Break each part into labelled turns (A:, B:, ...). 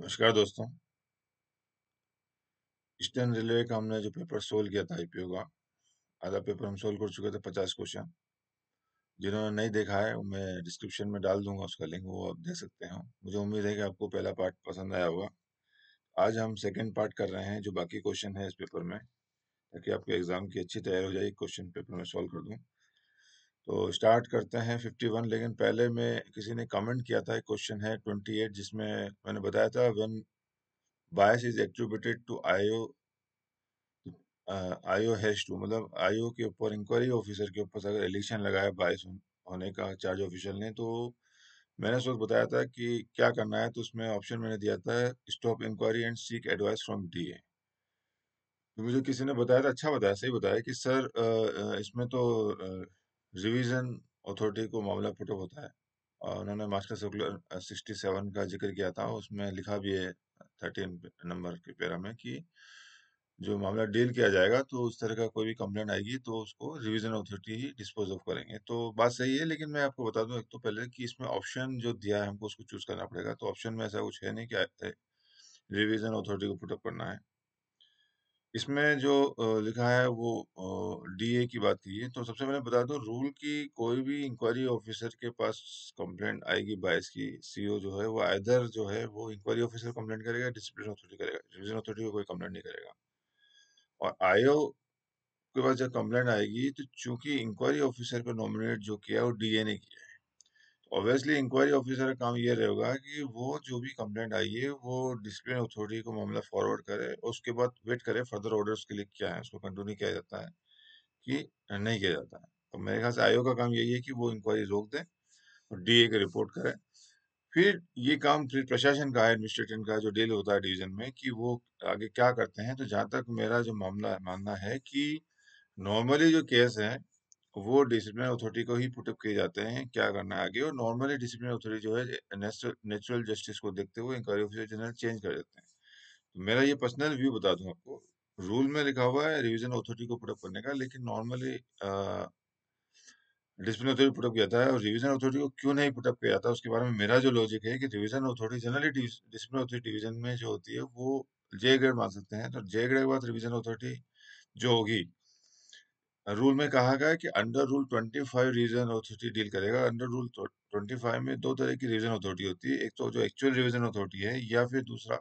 A: नमस्कार दोस्तों eastern railway का हमने जो पेपर सोल्व किया था आईपीओ का आधा पेपर हम सोल्व कर चुके थे पचास क्वेश्चन जिन्होंने नहीं देखा है मैं डिस्क्रिप्शन में डाल दूंगा उसका लिंक वो आप दे सकते हैं मुझे उम्मीद है कि आपको पहला पार्ट पसंद आया होगा आज हम सेकेंड पार्ट कर रहे हैं जो बाकी क्वेश्चन है इस पेपर में ताकि आपके एग्जाम की अच्छी तैयारी हो जाए क्वेश्चन पेपर में सोल्व कर दूँ तो स्टार्ट करते हैं 51 लेकिन पहले में किसी ने कमेंट किया था क्वेश्चन है 28 जिसमें मैंने बताया था when bias is attributed to IO IO has to मतलब आईओ के ऊपर इंक्वायरी ऑफिसर के ऊपर अगर इलेक्शन लगाया बायस होने का चार्ज ऑफिशियल ने तो मैंने उस वक्त बताया था कि क्या करना है तो उसमें ऑप्शन मैंने दिया था stop inquiry and seek advice from D A तो मुझे किसी ने बताया था अच्छा बताया सही बताया कि सर इसमें तो रिवीजन अथॉरिटी को मामला पुट होता है और उन्होंने मास्टर सर्कुलर सिक्सटी सेवन का जिक्र किया था उसमें लिखा भी है थर्टीन नंबर के पैरा में कि जो मामला डील किया जाएगा तो उस तरह का कोई भी कंप्लेंट आएगी तो उसको रिवीजन अथॉरिटी ही डिस्पोज ऑफ करेंगे तो बात सही है लेकिन मैं आपको बता दूं एक तो पहले कि इसमें ऑप्शन जो दिया है हमको उसको चूज करना पड़ेगा तो ऑप्शन में ऐसा कुछ है नहीं कि रिवीजन uh, अथॉरिटी को पुटअप करना है इसमें जो लिखा है वो डीए की बात की है, तो सबसे पहले बता दो रूल की कोई भी इंक्वायरी ऑफ़िसर के पास कंप्लेंट आएगी बाइस की, सीईओ e जो है वो आइदर जो है वो इंक्वायरी ऑफ़िसर कंप्लेंट करेगा, डिसिप्लिन अथॉरिटी करेगा, डिविजन अथॉरिटी को कोई कंप्लेंट नहीं करेगा। और आईओ के पास जब कंप्लेंट आएगी तो चूंकि इंक्वायरी ऑफ़िसर को नॉमिनेट जो किया है वो डीए ने किया है। ऑब्वियसली इंक्वायरी ऑफिसर का काम ये रहेगा कि वो जो भी कंप्लेंट आई है वो डिसिप्लिन अथॉरिटी को मामला फॉरवर्ड करे उसके बाद वेट करे फर्दर ऑर्डर्स के लिए क्या है उसको कंटिन्यू किया जाता है कि नहीं किया जाता है तो मेरे ख्याल से आयोग का काम यही है कि वो इंक्वायरी रोक दें और डी ए की रिपोर्ट करें फिर ये काम फिर प्रशासन का है एडमिनिस्ट्रेशन का जो डील होता है डिवीजन में कि वो आगे क्या करते हैं तो जहाँ तक मेरा जो मामला मानना है कि नॉर्मली जो केस है वो डिसिप्लिनरी अथॉरिटी को ही पुटअप किए जाते हैं क्या करना है आगे और नॉर्मली डिसिप्लिनरी अथॉरिटी जो है नेचुरल जस्टिस को देखते हुए इंक्वायरी ऑफिसर जनरल चेंज कर देते हैं तो मेरा ये पर्सनल व्यू बता दूं आपको रूल में लिखा हुआ है रिविजन अथॉरिटी को पुटअप करने का लेकिन नॉर्मली डिसिप्लिन अथॉरिटी पुटअप किया जाता है और रिविजन अथॉरिटी को क्यों नहीं पुटअप किया जाता उसके बारे में मेरा जो लॉजिक है कि revision authority generally discipline authority division में जो होती है वो जे ग्रेड मान सकते हैं तो जे ग्रेड के बाद रिविजन अथॉरिटी जो होगी रूल में कहा गया है कि under rule 25 region authority deal करेगा अंडर रूल 25 में दो तरह की रिवीजन अथॉरिटी होती है एक तो जो एक्चुअल रिविजन अथॉरिटी है या फिर दूसरा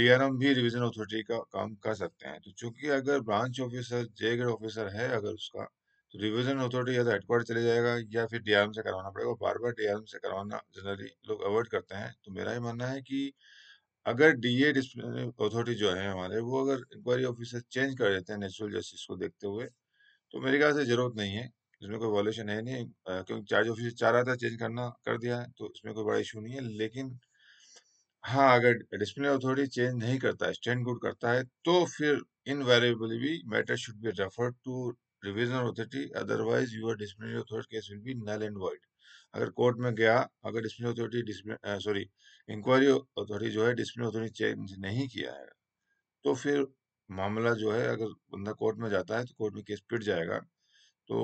A: डीआरएम भी रिविजन अथॉरिटी का काम कर सकते हैं तो चूंकि अगर branch officer J grade officer है अगर उसका तो रिविजन अथॉरिटी या तो हेडक्वार्टर चले जाएगा या फिर डीआरएम से करवाना पड़ेगा बार बार डीआरएम से करवाना जनरली लोग अवॉइड करते हैं तो मेरा ये मानना है कि अगर डीए डिसिप्लिनरी अथॉरिटी जो है हमारे वो अगर इंक्वायरी ऑफिसर चेंज कर देते हैं नेचुरल जस्टिस को देखते हुए तो मेरे ख्याल से जरूरत नहीं है इसमें कोई वॉल्यूशन है नहीं क्योंकि चार्ज ऑफिसर चाह रहा था चेंज करना कर दिया तो इसमें कोई बड़ा इशू नहीं है लेकिन हाँ अगर डिसिप्लिनरी अथॉरिटी चेंज नहीं करता है स्टैंड गुड करता है तो फिर इनवेरिएबली भी matter should be refer to revisional authority otherwise your disciplinary authority case will be null and void अगर कोर्ट में गया अगर discipline authority sorry inquiry authority जो है डिसिप्लिन अथॉरिटी चेंज नहीं किया है तो फिर मामला जो है अगर बंदा कोर्ट में जाता है तो कोर्ट में केस पिट जाएगा तो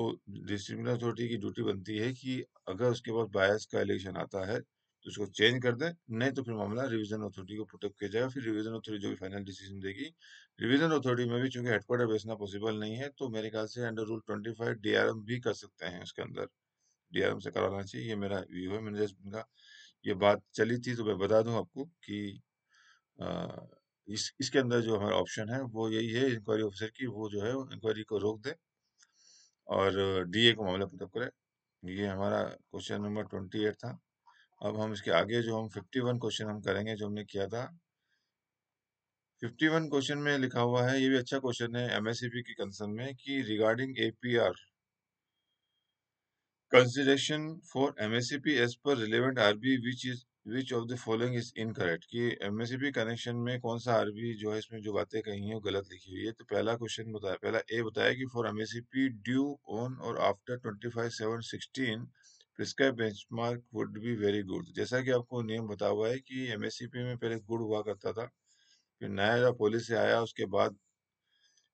A: डिसिप्लिन अथॉरिटी की ड्यूटी बनती है कि अगर उसके पास बायस का एलिगेशन आता है तो उसको चेंज कर दें नहीं तो फिर मामला रिविजन अथॉरिटी को प्रोटेक्ट किया जाएगा फिर रिवीजन अथॉरिटी जो भी फाइनल डिसीजन देगी रिवीजन अथॉरिटी में भी चूंकि हेडक्वार्टर बेचना पॉसिबल नहीं है तो मेरे ख्याल से under rule twenty five D भी कर सकते हैं उसके अंदर डीआरएम से कराना चाहिए ये मेरा व्यू है मैंने जस्ट उनका ये बात चली थी तो मैं बता दूं आपको कि इस इसके अंदर जो हमारा ऑप्शन है वो यही है इंक्वायरी ऑफिसर की वो जो है इंक्वायरी को रोक दे और डीए को मामला पुटअप करे ये हमारा क्वेश्चन नंबर ट्वेंटी एट था अब हम इसके आगे जो हम फिफ्टी वन क्वेश्चन हम करेंगे जो हमने किया था फिफ्टी वन क्वेश्चन में लिखा हुआ है ये भी अच्छा क्वेश्चन है एमएससीपी के कंसर्न में कि regarding APR P as per relevant R B which is which of the following is incorrect कि पी कनेक्शन में कौन सा बी जो है इसमें जो बातें कही हैं वो गलत लिखी हुई है तो पहला क्वेश्चन बताया पहला ए बताया कि फॉर पी ड्यू ऑन और after twenty five seven sixteen prescribe benchmark would be very good जैसा कि आपको नियम बता हुआ है कि पी में पहले गुड हुआ करता था फिर नया जो पॉलिसी आया उसके बाद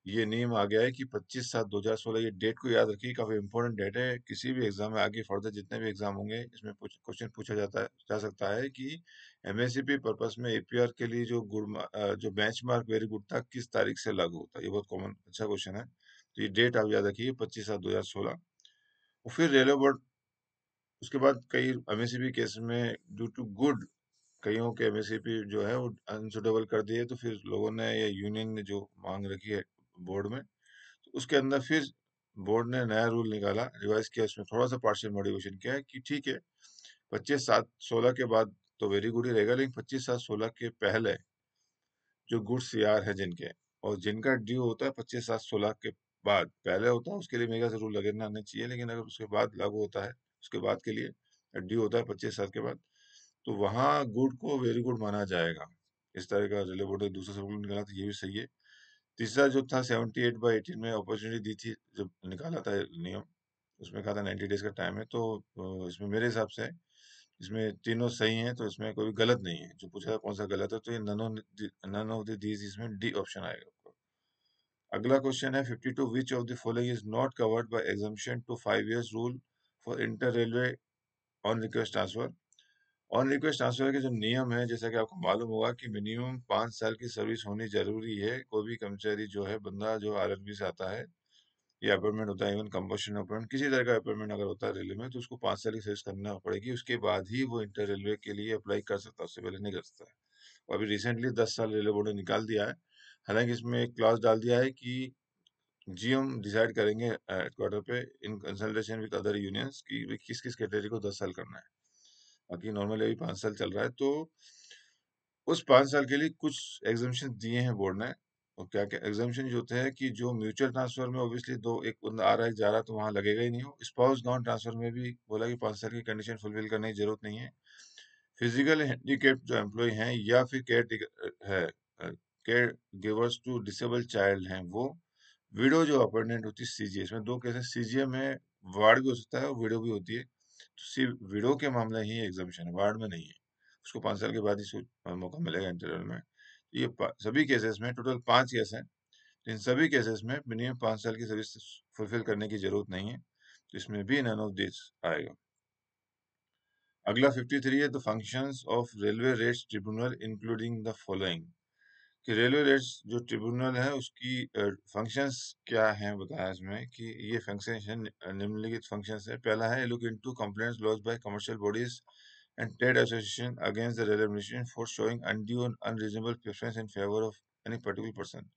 A: ये नियम आ गया है कि 25 सात 2016 ये डेट को याद रखिए काफ़ी इंपॉर्टेंट डेट है किसी भी एग्ज़ाम में आगे फर्दर जितने भी एग्ज़ाम होंगे इसमें क्वेश्चन पूछा जाता है जा सकता है कि एम पर्पज में ए के लिए जो गुड जो बेंच मार्क वेरी गुड था किस तारीख से लागू होता है ये बहुत कॉमन अच्छा क्वेश्चन है तो ये डेट आप याद रखिए पच्चीस सात दो और फिर रेलवे बोर्ड उसके बाद कई एम केस में ड्यू टू गुड कईयों के एम जो है वो अनसुटेबल कर दिए तो फिर लोगों ने या यूनियन ने जो मांग रखी है बोर्ड में तो उसके अंदर फिर बोर्ड ने नया रूल निकाला रिवाइज किया उसमें थोड़ा सा पार्शियल मोडिवेशन किया है कि ठीक है पच्चीस सात सोलह के बाद तो वेरी गुड ही रहेगा लेकिन पच्चीस सात सोलह के पहले जो गुड्स यार है जिनके और जिनका ड्यू होता है पच्चीस सात सोलह के बाद पहले होता है उसके लिए मेगा से रूल लगे नहीं चाहिए लेकिन अगर उसके बाद लागू होता है उसके बाद के लिए ड्यू होता है पच्चीस साल के बाद तो वहाँ गुड को वेरी गुड माना जाएगा इस तरह का रेलवे बोर्ड दूसरा सब निकाला था तो ये भी सही है तीसरा जो था सेवेंटी एट बाई एटीन में अपॉर्चुनिटी दी थी जब निकाला था नियम उसमें कहा था नाइन्टी डेज का टाइम है तो इसमें मेरे हिसाब से इसमें तीनों सही हैं तो इसमें कोई गलत नहीं है जो पूछा कौन सा गलत है तो ये नन ऑफ दीज इसमें डी ऑप्शन आएगा आपको अगला क्वेश्चन है fifty two which of the following is not covered by exemption to five years rule for inter railway on request transfer on request transfer के जो नियम है जैसा कि आपको मालूम होगा कि मिनिमम पाँच साल की सर्विस होनी जरूरी है कोई भी कर्मचारी जो है बंदा जो आर से आता है या अपॉइंटमेंट होता है इवन कंपल्शन अपॉइंटमेंट किसी तरह का अपॉइंटमेंट अगर होता है रेलवे में तो उसको पाँच साल की सर्विस करना पड़ेगी उसके बाद ही वो इंटर रेलवे के लिए अप्लाई कर सकता है उससे पहले नहीं कर सकता है अभी रिसेंटली दस साल रेलवे बोर्ड ने निकाल दिया है हालांकि इसमें एक क्लॉज डाल दिया है कि हम डिसाइड करेंगे हेडक्वार्टर पे in consultation with other unions कि किस किस कैटेगरी को दस साल करना है बाकी नॉर्मल अभी पाँच साल चल रहा है तो उस पाँच साल के लिए कुछ एग्जामेशन दिए हैं बोर्ड ने और क्या क्या एग्जामेशन जो होते हैं कि जो म्यूचुअल ट्रांसफर में ऑब्वियसली दो एक बंदा आ रहा है जा रहा है तो वहाँ लगेगा ही नहीं हो स्पाउस नॉन ट्रांसफर में भी बोला कि पाँच साल की कंडीशन फुलफिल करने की जरूरत नहीं है फिजिकल हैंडीकेप जो एम्प्लॉय हैं या फिर केयर है caregivers to disable child हैं वो वीडियो जो अपॉइंटमेंट होती है सीजीएस में दो कैसे सीजीए में वार्ड भी हो सकता है और वीडियो भी होती है तो सिर्फ विडो के मामले ही एग्जामिशन वार्ड में नहीं है उसको पाँच साल के बाद ही मौका मिलेगा इंटरव्यू में तो ये सभी केसेस में टोटल पाँच केस हैं तो इन सभी केसेस में मिनिमम पाँच साल की सर्विस फुलफिल करने की जरूरत नहीं है तो इसमें भी नन ऑफ दिस आएगा अगला 53 है the functions of railway rates tribunal including the following कि रेलवे रेट्स जो ट्रिब्यूनल है उसकी फंक्शंस क्या हैं बताया इसमें कि ये फंक्शन निम्नलिखित फंक्शंस है पहला है look into complaints lodge by commercial bodies and trade association against the railway ministry for showing undue and unreasonable preference in favour of any particular person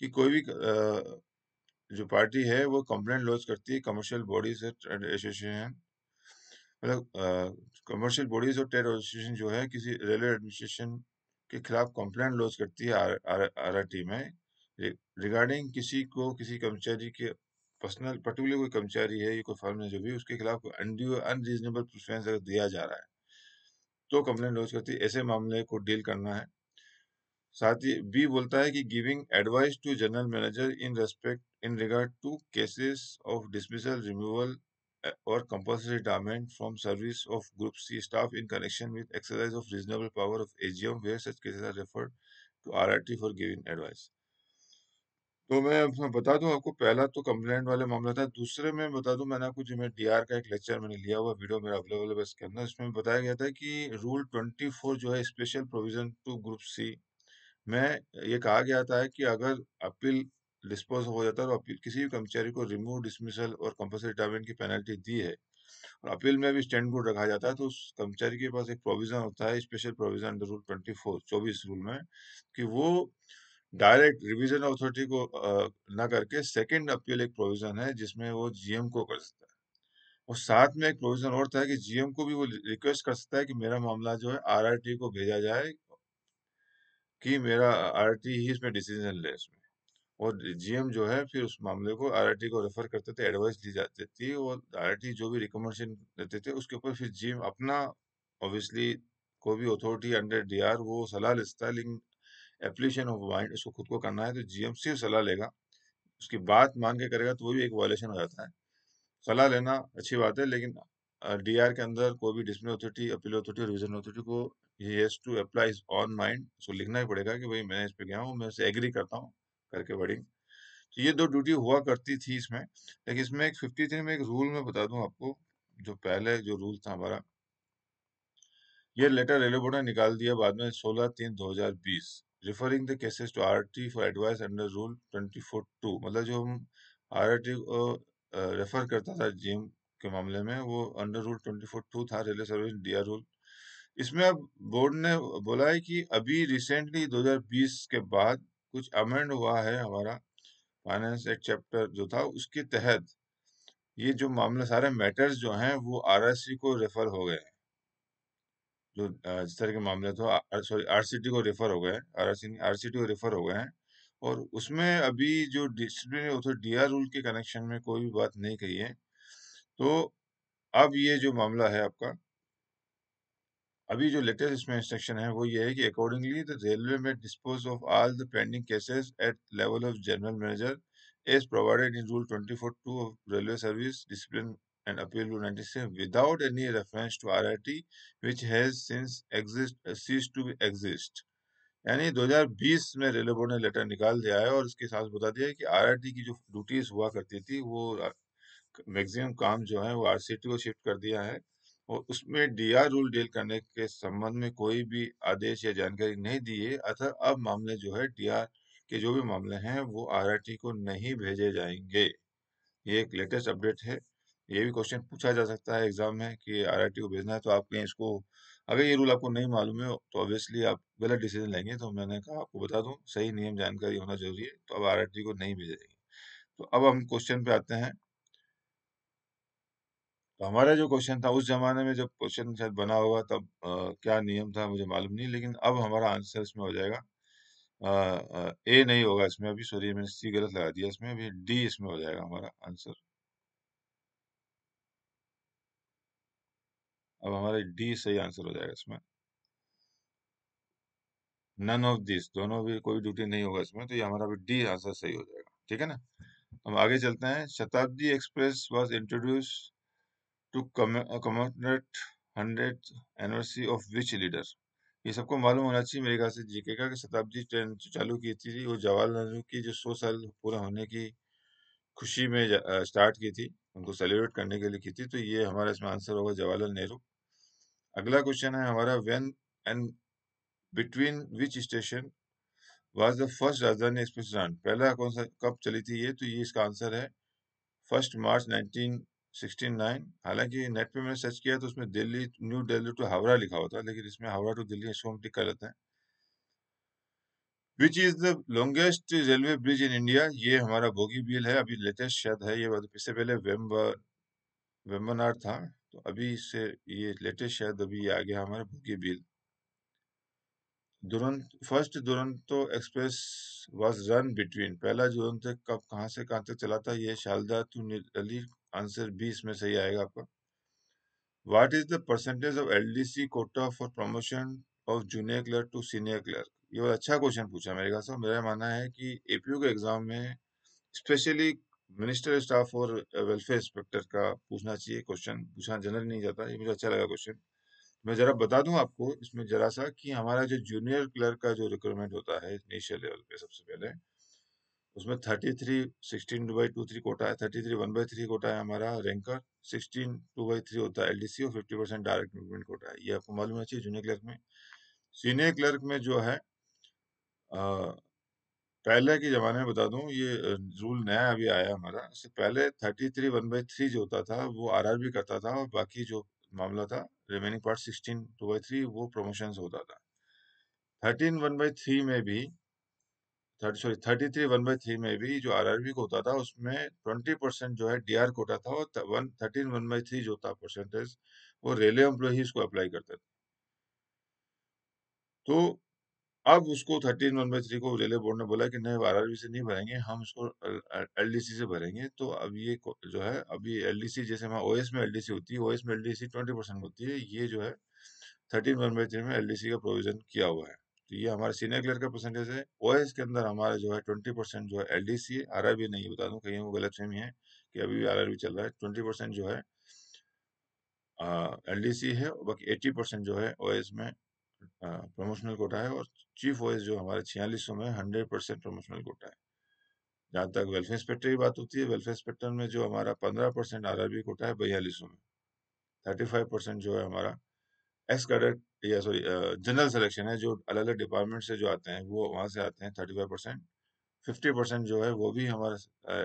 A: कि कोई भी जो पार्टी है वो कंप्लेंट लॉज करती है कमर्शियल बॉडीज एसोसिएशन मतलब commercial bodies और ट्रेड एसोसिएशन जो है किसी रेलवे एडमिनिस्ट्रेशन के खिलाफ कंप्लेन लॉज करती है आर आर में रिगार्डिंग किसी को किसी कर्मचारी के पर्सनल पर्टिकुलर कोई कर्मचारी है या कोई फर्म है जो भी उसके खिलाफ अनड्यू अनरीजनेबल प्रिफ्रेंस अगर दिया जा रहा है तो कंप्लेन लॉज करती है ऐसे मामले को डील करना है साथ ही बी बोलता है कि giving advice to general manager in respect in regard to cases of dismissal removal or compulsory retirement from service of Group C staff in connection with exercise of reasonable power of AGM where such cases are referred to RRT for giving advice. तो मैं बता दूं आपको पहला तो complaint वाले मामला था दूसरे में बता दूं मैंने आपको जो मैं डीआर का एक लेक्चर मैंने लिया हुआ वीडियो मेरा अवेलेबल है इसके अंदर इसमें बताया गया था कि रूल 24 जो है special provision to group C में ये कहा गया था कि अगर अपील डिस्पोज हो जाता है और अपील किसी भी कर्मचारी को रिमूव डिसमिसल और कंपल्सरी रिटायरमेंट की पेनल्टी दी है और अपील में भी स्टैंड गुड रखा जाता है तो उस कर्मचारी के पास एक प्रोविजन होता है special provision under rule twenty four चौबीस रूल में कि वो डायरेक्ट रिविजन अथॉरिटी को न करके सेकेंड अपील एक प्रोविजन है जिसमें वो जीएम को कर सकता है और साथ में एक प्रोविजन और था कि जीएम को भी वो रिक्वेस्ट कर सकता है कि मेरा मामला जो है आरआरटी को भेजा जाए कि मेरा आरआरटी ही इसमें डिसीजन ले इसमें और जीएम जो है फिर उस मामले को आरआरटी को रेफर करते थे एडवाइस दी जाती थी और आरआरटी जो भी रिकमेंडेशन देते थे उसके ऊपर फिर जीएम अपना ऑब्वियसली कोई भी अथॉरिटी अंडर डीआर वो सलाह लेता है लेकिन एप्लीकेशन ऑफ माइंड उसको खुद को करना है तो जीएम सिर्फ सलाह लेगा उसकी बात मांग के करेगा तो वो भी एक वायलेशन हो जाता है सलाह लेना अच्छी बात है लेकिन डी के अंदर कोई भी डिस्प्ले अथॉरिटी अपील अथॉरिटी और रिविजन अथॉरिटी को ही has to apply on mind उसको लिखना ही पड़ेगा कि भाई मैं इस पर गया हूँ मैं उसे एग्री करता हूँ करके वर्डिंग तो ये दो ड्यूटी हुआ करती थी इसमें लेकिन इसमें एक फिफ्टी थ्री में एक रूल में बता दूं आपको जो पहले जो रूल था हमारा ये लेटर रेलवे बोर्ड ने निकाल दिया बाद में सोलह तीन दो हजार बीस referring the cases to R T for advice under rule twenty four two मतलब जो हम आर आर टी को रेफर करता था जीएम के मामले में वो under rule twenty four two था रेलवे सर्विस डी रूल इसमें अब बोर्ड ने बोला है कि अभी रिसेंटली 2020 के बाद कुछ अमेंड हुआ है हमारा फाइनेंस एक्ट चैप्टर जो था उसके तहत ये जो मामला सारे मैटर्स जो हैं वो आर को रेफर हो गए जो इस तरह के मामले थे सॉरी सी को रेफर हो गए आरआरसी आरसीटी को रेफर हो गए हैं और उसमें अभी जो होते डी आर रूल के कनेक्शन में कोई भी बात नहीं कही है तो अब ये जो मामला है आपका अभी जो लेटेस्ट इसमें इंस्ट्रक्शन है वो ये है कि अकॉर्डिंगली द रेलवे में dispose of all the pending cases at level of general manager as provided in rule twenty four two of railway service discipline and appeal rule and appeal rule 97 without any reference to RRT which has since exist uh, ceased to exist यानी 2020 में railway board ने letter निकाल दिया है और इसके साथ बता दिया है कि आरआरटी की जो ड्यूटीज हुआ करती थी वो मैक्सिमम uh, काम जो है वो आरसीटी को शिफ्ट कर दिया है और उसमें डीआर रूल डील करने के संबंध में कोई भी आदेश या जानकारी नहीं दिए अतः अब मामले जो है डीआर के जो भी मामले हैं वो आरआरटी को नहीं भेजे जाएंगे ये एक लेटेस्ट अपडेट है ये भी क्वेश्चन पूछा जा सकता है एग्जाम में कि टी को भेजना है तो आपने इसको अगर ये रूल आपको नहीं मालूम है तो ऑब्वियसली आप गलत डिसीजन लेंगे तो मैंने कहा आपको बता दूं सही नियम जानकारी होना जरूरी है तो अब टी को नहीं भेजेगी तो अब हम क्वेश्चन पे आते हैं तो हमारा जो क्वेश्चन था उस जमाने में जब क्वेश्चन शायद बना होगा तब आ, क्या नियम था मुझे मालूम नहीं लेकिन अब हमारा आंसर इसमें हो जाएगा आ, आ, ए नहीं होगा इसमें अभी सॉरी मैंने सी गलत लगा दिया इसमें अभी डी इसमें हो जाएगा हमारा आंसर अब हमारा डी सही आंसर हो जाएगा इसमें नन ऑफ दिस दोनों भी कोई ड्यूटी नहीं होगा इसमें तो ये हमारा भी डी आंसर सही हो जाएगा ठीक है ना हम आगे चलते हैं Shatabdi express was introduce to commemorate hundred anniversary of which leader ये सबको मालूम होना चाहिए मेरे ख्याल से जीके का कि शताब्दी ट्रेन चालू की थी वो जवाहरलाल नेहरू की जो सौ साल पूरा होने की खुशी में स्टार्ट की थी उनको सेलिब्रेट करने के लिए की थी तो ये हमारा इसमें आंसर होगा जवाहरलाल नेहरू अगला क्वेश्चन है हमारा when and between which station was the first Rajdhani express run पहला कौन सा कब चली थी ये तो ये इसका आंसर है फर्स्ट मार्च नाइनटीन 69 हालांकि नेट पे मैंने सर्च किया तो उसमें दिल्ली न्यू दिल्ली टू हावड़ा लिखा होता है लेकिन इसमें हावड़ा टू दिल्ली इसको हम टिक कर लेते हैं which is the longest railway bridge in India ये हमारा बोगी बिल है अभी लेटेस्ट शायद है ये इससे पहले वेम्बर वेम्बनार था तो अभी इससे ये लेटेस्ट शायद अभी ये आ गया हमारा Bogibeel Duronto first Duronto express was run between पहला दुरंत कब कहाँ से कहाँ तक चला था ये शालदा टू अली आंसर बी इसमें सही आएगा आपका what is the percentage of LDC quota for promotion of junior clerk to senior clerk ये बहुत अच्छा क्वेश्चन पूछा मेरे ख्याल से मेरा मानना है कि एपीयू के एग्जाम में स्पेशली मिनिस्टर स्टाफ और वेलफेयर uh, इंस्पेक्टर का पूछना चाहिए क्वेश्चन पूछना जनरल नहीं जाता ये मुझे अच्छा लगा क्वेश्चन मैं जरा बता दूं आपको इसमें जरा सा कि हमारा जो जूनियर क्लर्क का जो रिक्रूटमेंट होता है नेशनल लेवल पे सबसे पहले उसमें thirty three sixteen two by two three quota है thirty three one by three quota है हमारा ranker sixteen two by three होता है सी और fifty percent direct movement quota है ये आपको मालूम है जूनियर क्लर्क में सीनियर क्लर्क में जो है आ, पहले के ज़माने में बता दूं ये रूल नया अभी आया हमारा इससे पहले thirty three one by three जो होता था वो आर आर बी करता था और बाकी जो मामला था remaining part sixteen two by three वो प्रमोशन होता था थर्टीन वन बाई थ्री में भी thirty sorry thirty three one by three में भी जो आर आरआरबी को होता था उसमें ट्वेंटी परसेंट जो है डी आर कोटा था और one thirteen one by three जो था परसेंटेज वो रेलवे एम्प्लॉज को अप्लाई करते थे तो अब उसको थर्टीन वन बाई थ्री को रेलवे बोर्ड ने बोला कि नहीं आर बी से नहीं भरेंगे हम उसको एल डी सी से भरेंगे तो अब ये जो है अभी एल डी सी जैसे हमारे ओ में एल डी सी होती है ओ एस में L D C twenty percent होती है ये जो है थर्टीन वन बाई थ्री में एल का प्रोविजन किया हुआ है तो ये हमारे सीनियर क्लियर का परसेंटेज है ओ के अंदर हमारे जो है ट्वेंटी परसेंट जो है L D C R R B नहीं बता दूँ कहीं वो गलत फहमी है कि अभी भी आर आर बी चल रहा है ट्वेंटी परसेंट जो है एल डी सी है बाकी एट्टी परसेंट जो है ओ एस में प्रमोशनल कोटा है और चीफ ओ एस जो हमारे छियालीस सौ में हंड्रेड परसेंट प्रमोशनल कोटा है जहाँ तक वेलफेयर इंस्पेक्टर की बात होती है वेलफेयर इंस्पेक्टर में जो हमारा पंद्रह percent R R B quota है सौ में थर्टी फाइव परसेंट जो है हमारा एस कैडेट या सॉरी जनरल सिलेक्शन है जो अलग अलग डिपार्टमेंट से जो आते हैं वो वहाँ से आते हैं thirty five percent fifty percent जो है वो भी हमारा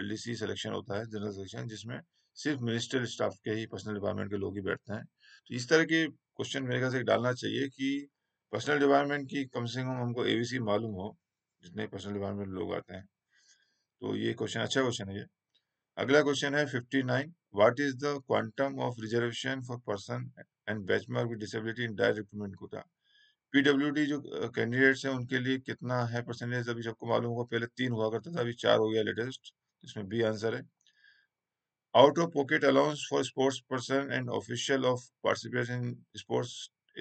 A: एल डी सी सिलेक्शन होता है जनरल सिलेक्शन जिसमें सिर्फ मिनिस्टर स्टाफ के ही पर्सनल डिपार्टमेंट के लोग ही बैठते हैं तो इस तरह के क्वेश्चन मेरे ख्याल से डालना चाहिए कि पर्सनल डिपार्टमेंट की कम से कम हमको एवीसी मालूम हो जितने पर्सनल डिपार्टमेंट लोग आते हैं तो ये क्वेश्चन अच्छा क्वेश्चन है ये अगला क्वेश्चन है fifty nine what is the quantum of reservation for person and benchmark with disability in direct recruitment quota PWD जो कैंडिडेट्स हैं उनके लिए कितना है परसेंटेज अभी सबको मालूम होगा पहले तीन हुआ करता था अभी चार हो गया लेटेस्ट इसमें बी आंसर है out of pocket allowance for sports person and official of participation in sports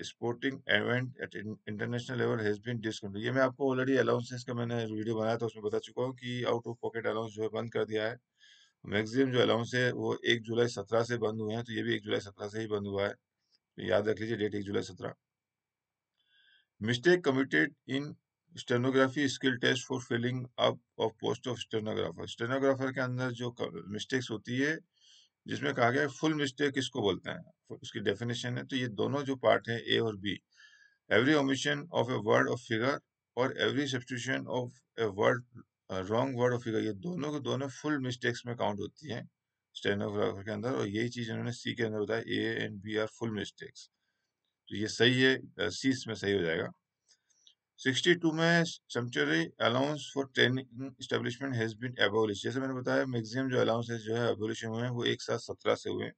A: sporting event at international level has been discontinue ये मैं आपको ऑलरेडी अलाउंसेस का मैंने वीडियो बनाया था उसमें बता चुका हूँ कि आउट ऑफ पॉकेट अलाउंस जो है बंद कर दिया है मैक्सिमम जो अलाउंस है वो एक जुलाई सत्रह से बंद हुए हैं तो ये भी एक जुलाई सत्रह से ही बंद हुआ है याद रख लीजिए डेट एक जुलाई सत्रह mistake committed in stenography skill test for filling up of post of stenographer stenographer के अंदर जो मिस्टेक्स होती है जिसमें कहा गया फुल मिस्टेक किसको बोलते हैं उसकी डेफिनेशन है तो ये दोनों जो पार्ट है ए और B every omission of a word of figure और every substitution of a word wrong word of figure ये दोनों के दोनों फुल मिस्टेक्स में काउंट होती हैं स्टेनोग्राफर के अंदर और यही चीज़ इन्होंने सी के अंदर बताया A and B are full mistakes तो ये सही है सी इसमें सही हो जाएगा 62 में sumptuary allowance for training establishment has been abolish जैसे मैंने बताया मैक्सिमम जो अलाउंसेस जो है एबोलिश हुए हैं वो एक साथ सत्रह से हुए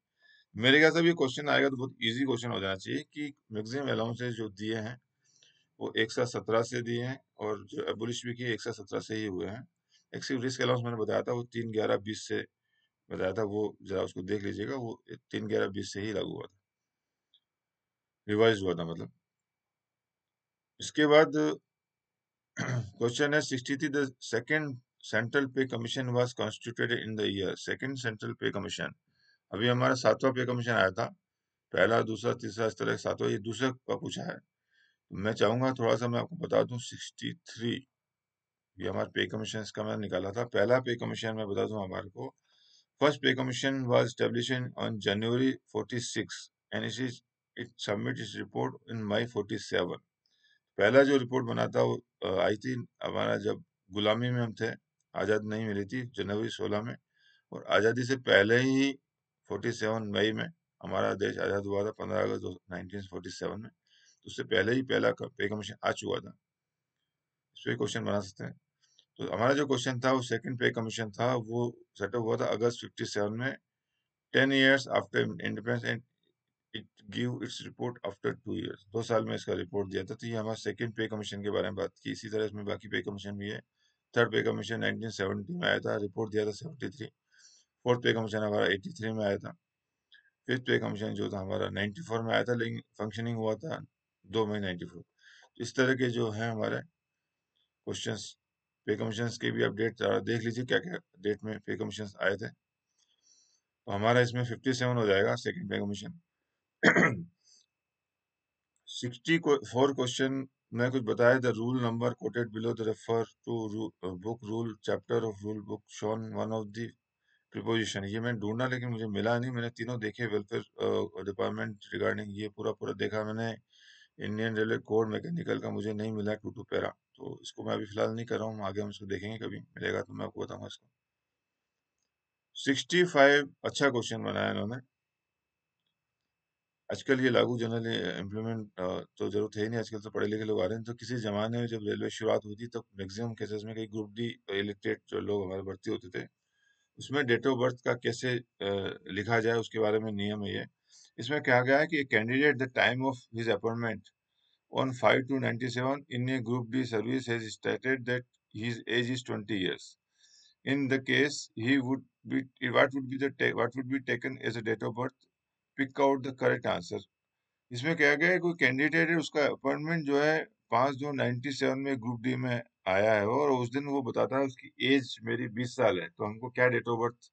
A: मेरे ख्याल से ये क्वेश्चन आएगा तो बहुत इजी क्वेश्चन हो जाना चाहिए कि मैक्सिमम अलाउंसेस जो दिए हैं वो एक साथ सत्रह से दिए हैं और जो एबोलिश भी किए एक साथ सत्रह से ही हुए हैं एक्सिव रिस्क अलाउंस मैंने बताया था वो तीन ग्यारह बीस से बताया था वो जरा उसको देख लीजिएगा वो तीन ग्यारह बीस से ही लागू हुआ था रिवाइज हुआ था मतलब इसके बाद क्वेश्चन है sixty three the second central pay commission was constituted in the year second central pay commission अभी हमारा सातवा पे कमीशन आया था पहला दूसरा तीसरा इस तरह सातवा ये दूसरे का पूछा है तो मैं चाहूंगा थोड़ा सा मैं आपको बता दूं 63 ये हमारे पे कमीशन का मैंने निकाला था पहला पे कमीशन मैं बता दूं हमारे को First Pay Commission was established on January 46 and it, is, it submit its report in May 47. पहला जो रिपोर्ट बना था वो आई थी हमारा जब गुलामी में हम थे आज़ाद नहीं मिली थी जनवरी 16 में और आज़ादी से पहले ही 47 मई में हमारा देश आज़ाद हुआ था 15 अगस्त 1947 में तो उससे पहले ही पहला पे कमीशन आ चुका था इस पर क्वेश्चन बना सकते हैं तो हमारा जो क्वेश्चन था वो सेकंड पे कमीशन था वो सेटअप हुआ था अगस्त 57 में ten years after independence and it give its report after two years दो साल में इसका रिपोर्ट दिया था तो ये हमारा सेकंड पे कमीशन के बारे में बात की इसी तरह इसमें बाकी पे कमीशन भी है थर्ड पे कमीशन 1970 में आया था रिपोर्ट दिया था 73 फोर्थ पे कमीशन हमारा 83 में आया था फिफ्थ पे कमीशन जो था हमारा 94 में आया था लेकिन फंक्शनिंग हुआ था दो मई 94 तो इस तरह के जो है हमारे क्वेश्चंस पे कमीशन के भी अपडेट देख लीजिए क्या क्या डेट में पे कमीशन आए थे तो हमारा इसमें फिफ्टी सेवन हो जाएगा सेकेंड पे कमीशन सिक्सटी फोर क्वेश्चन में कुछ बताया the rule number quoted below the refer to book rule chapter of rule book shown one of the preposition ये मैंने ढूंढा लेकिन मुझे मिला नहीं मैंने तीनों देखे वेलफेयर डिपार्टमेंट रिगार्डिंग ये पूरा पूरा देखा मैंने इंडियन रेलवे कोड मैकेनिकल का मुझे नहीं मिला टू टू पैरा तो इसको मैं अभी फिलहाल नहीं कर रहा हूँ आगे हम इसको देखेंगे कभी मिलेगा तो मैं आपको बताऊंगा इसको सिक्सटी फाइव अच्छा क्वेश्चन बनाया इन्होंने आजकल ये लागू जनरल इम्प्लीमेंट तो जरूरत है नहीं आजकल तो पढ़े लिखे लोग आ रहे हैं तो किसी जमाने में जब रेलवे शुरुआत हुई थी तब तो मैक्सिमम केसेस में कई ग्रुप डी इलेक्टेड जो लोग हमारे भर्ती होते थे उसमें डेट ऑफ बर्थ का कैसे लिखा जाए उसके बारे में नियम है ये इसमें कहा गया है कि candidate the time of his appointment on 5 to 97 in a Group b service has stated that his age is 20 years. In the case, he would be what would be the what would be taken as a date of birth. Pick out the correct answer. isme kya gaya hai koi candidate hai uska appointment jo hai 5 jo 97 mein group d mein aaya hai aur us din wo batata hai uski age meri 20 saal hai to humko kya date of birth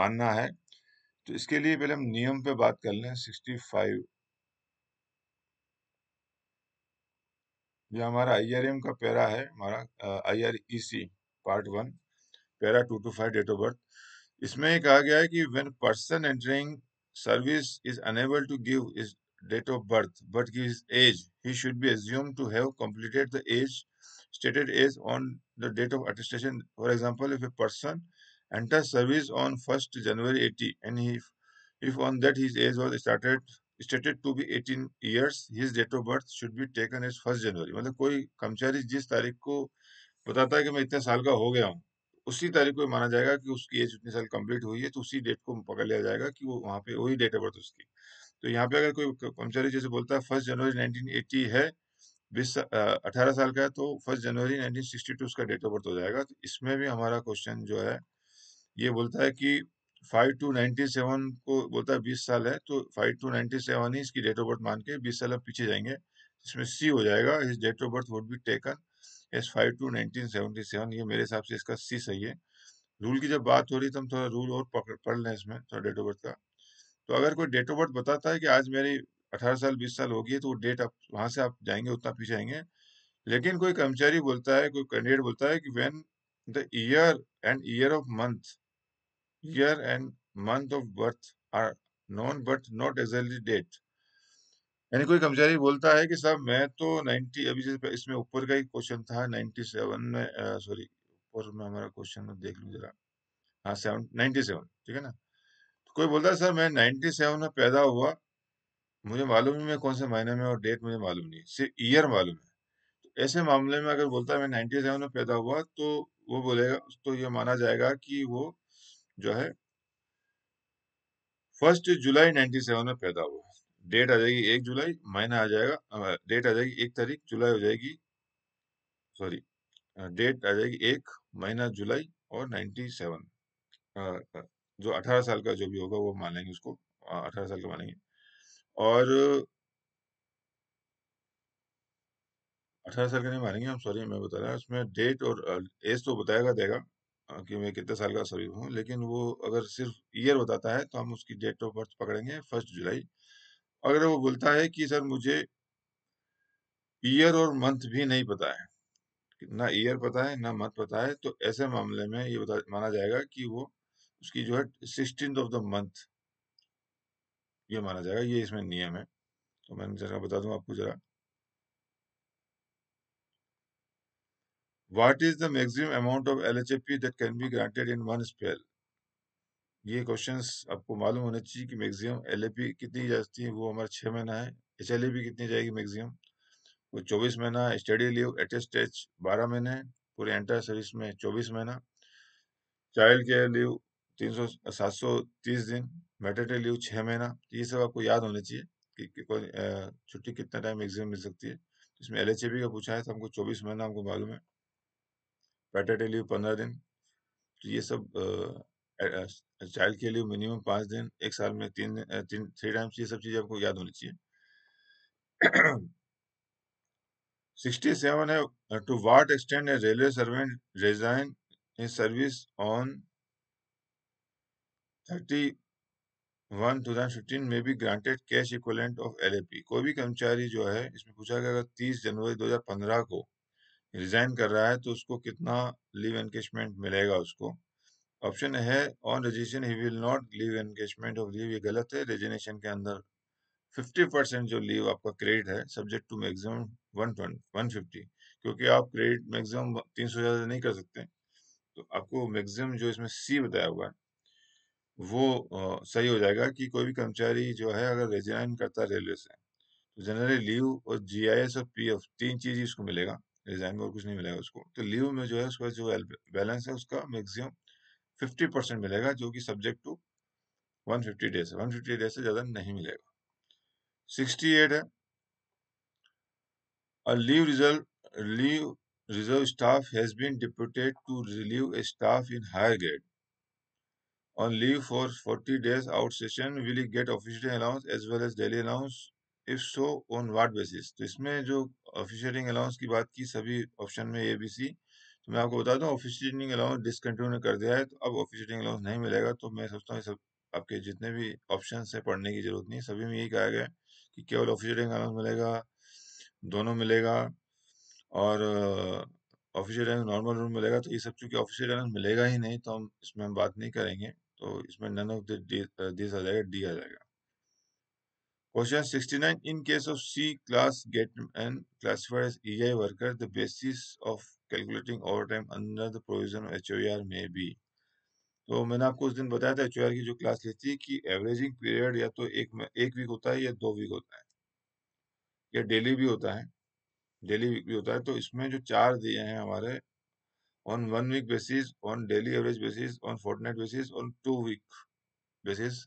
A: manna hai है तो इसके लिए पहले हम नियम पे बात कर लें यह हमारा आई का पैरा है हमारा I part one para two two five date of birth इसमें कहा गया है कि when person entering service is unable to give is date of birth but his age he should be assumed to have completed the age stated age on the date of attestation for example if a person enters service on 1st january 80 and if if on that his age was started stated to be eighteen years his date of birth should be taken as first January मतलब कोई कर्मचारी जिस तारीख को बताता है कि मैं इतने साल का हो गया हूँ उसी तारीख को माना जाएगा कि उसकी एज उतने साल कंप्लीट हुई है तो उसी डेट को पकड़ लिया जाएगा कि वो वहाँ पे वही डेट ऑफ बर्थ उसकी तो यहाँ पे अगर कोई कर्मचारी जैसे बोलता है फर्स्ट जनवरी नाइनटीन एटी है बीस अठारह साल का है तो first January nineteen sixty two उसका डेट ऑफ बर्थ हो जाएगा तो इसमें भी हमारा क्वेश्चन जो है ये बोलता है कि फाइव टू नाइन्टी सेवन को बोलता है बीस साल है तो फाइव टू नाइन्टी सेवन ही इसकी डेट ऑफ बर्थ मान के बीस साल अब पीछे जाएंगे इसमें सी हो जाएगा इस date of birth would be taken as five two nineteen seventy seven ये मेरे हिसाब से इसका सी सही है रूल की जब बात हो रही तो हम थोड़ा रूल और पकड़ पढ़ लें इसमें थोड़ा डेट ऑफ बर्थ का तो अगर कोई डेट ऑफ बर्थ बताता है कि आज मेरी अठारह साल बीस साल होगी तो वो डेट आप वहाँ से आप जाएंगे उतना पीछे आएंगे लेकिन कोई कर्मचारी बोलता है कोई कैंडिडेट बोलता है कि when the year and year of month Year and month of birth are known but not exactly date. यानी कोई कर्मचारी बोलता है कि सर मैं तो 90 अभी जैसे इसमें ऊपर का ही क्वेश्चन था 97 में सॉरी ऊपर में हमारा क्वेश्चन देख लूँ जरा हाँ सेवन नाइन्टी ठीक है ना तो कोई बोलता है सर मैं 97 में पैदा हुआ मुझे मालूम नहीं मैं कौन से महीने में और डेट मुझे मालूम नहीं सिर्फ ईयर मालूम है तो ऐसे मामले में अगर बोलता है मैं नाइन्टी में पैदा हुआ तो वो बोलेगा तो ये माना जाएगा कि वो जो है फर्स्ट जुलाई 97 में पैदा हुआ डेट आ जाएगी एक जुलाई महीना आ जाएगा डेट आ जाएगी एक तारीख जुलाई हो जाएगी सॉरी डेट आ जाएगी एक महीना जुलाई और 97 जो 18 साल का जो भी होगा वो मान लेंगे उसको 18 साल का मानेंगे और 18 साल का नहीं मानेंगे हम सॉरी मैं बता रहा हूँ उसमें डेट और एज तो बताएगा देगा कि मैं कितने साल का सभी हूँ लेकिन वो अगर सिर्फ ईयर बताता है तो हम उसकी डेट ऑफ बर्थ पकड़ेंगे फर्स्ट जुलाई अगर वो बोलता है कि सर मुझे ईयर और मंथ भी नहीं पता है ना ईयर पता है ना मंथ पता है तो ऐसे मामले में ये बता माना जाएगा कि वो उसकी जो है सिक्सटीन ऑफ द मंथ ये माना जाएगा ये इसमें नियम है तो मैं जरा बता दूं आपको जरा What is the maximum amount of P that can be granted in one spell? ये क्वेश्चंस आपको मालूम होने चाहिए कि मैक्सिमम एल कितनी जाती है वो हमारा छः महीना है एच एल कितनी जाएगी मैक्सिमम वो चौबीस महीना स्टडी लीव एट स्टेज बारह महीने पूरे एंटर सर्विस में चौबीस महीना चाइल्ड केयर लीव तीन सौ सात सौ तीस दिन मेटरटी लीव छः महीना तो ये सब आपको याद होना चाहिए कि, कि कोई छुट्टी कितना टाइम मैक्सिमम मिल सकती है इसमें एल का पूछा है तो हमको चौबीस महीना हमको मालूम है पैटर्डे लीव पंद्रह दिन तो ये सब चाइल्ड के लिए मिनिमम पाँच दिन एक साल में तीन तीन थ्री टाइम्स ये सब चीज़ें आपको याद होनी चाहिए सिक्सटी सेवन है to what extent a railway servant resign in service on thirty one two thousand fifteen में be granted cash equivalent of L कोई भी कर्मचारी जो है इसमें पूछा गया अगर तीस जनवरी दो हजार पंद्रह को रिजाइन कर रहा है तो उसको कितना लीव एनकेशमेंट मिलेगा उसको ऑप्शन है on registration he will not leave encashment of leave ये गलत है रेजिनेशन के अंदर 50 परसेंट जो लीव आपका क्रेडिट है सब्जेक्ट टू मैक्सिमम 150 क्योंकि आप क्रेडिट मैक्सिमम 300 सौ ज़्यादा नहीं कर सकते तो आपको मैक्सिमम जो इसमें सी बताया हुआ है वो आ, सही हो जाएगा कि कोई भी कर्मचारी जो है अगर रेजिनाइन करता है रेलवे से तो जनरली लीव और जी आई एस और पी एफ तीन चीज़ ही उसको मिलेगा रिजाइन और कुछ नहीं मिलेगा उसको तो लीव में जो है उसका जो बैलेंस है उसका मैक्सिमम 50 परसेंट मिलेगा जो कि subject to 150 fifty days one fifty days से ज्यादा नहीं मिलेगा 68 है और leave reserve leave reserve staff has been deputed to relieve a staff in higher grade on leave for forty days out session will get official allowance as well as daily allowance if so on what basis तो इसमें जो ऑफिशियलिंग allowance की बात की सभी option में A B C तो मैं आपको बता दूं ऑफिशियटिंग अलाउंस डिसकंटिन्यू कर दिया है तो अब ऑफिशियलिंग अलाउंस नहीं मिलेगा तो मैं सोचता हूँ सब आपके जितने भी ऑप्शन है पढ़ने की जरूरत नहीं सभी में यही कहा गया कि केवल ऑफिशियलिंग अलाउंस मिलेगा दोनों मिलेगा और ऑफिशियल अलाउंस नॉर्मल रूम मिलेगा तो ये सब चूंकि ऑफिशियल अलाउंस मिलेगा ही नहीं तो हम इसमें हम बात नहीं करेंगे तो इसमें नन ऑफ दिस आ जाएगा डी आ जाएगा Question 69. In case of C class get and classified as EI worker, the basis of calculating overtime under the provision of HOR may be. तो मैंने आपको उस दिन बताया था एचओआर की जो क्लास लेती है कि एवरेजिंग पीरियड या तो एक एक वीक होता है या दो वीक होता है या डेली भी होता है डेली वीक भी होता है तो इसमें जो चार दिए हैं हमारे on one week basis on daily average basis on fortnight basis on two week basis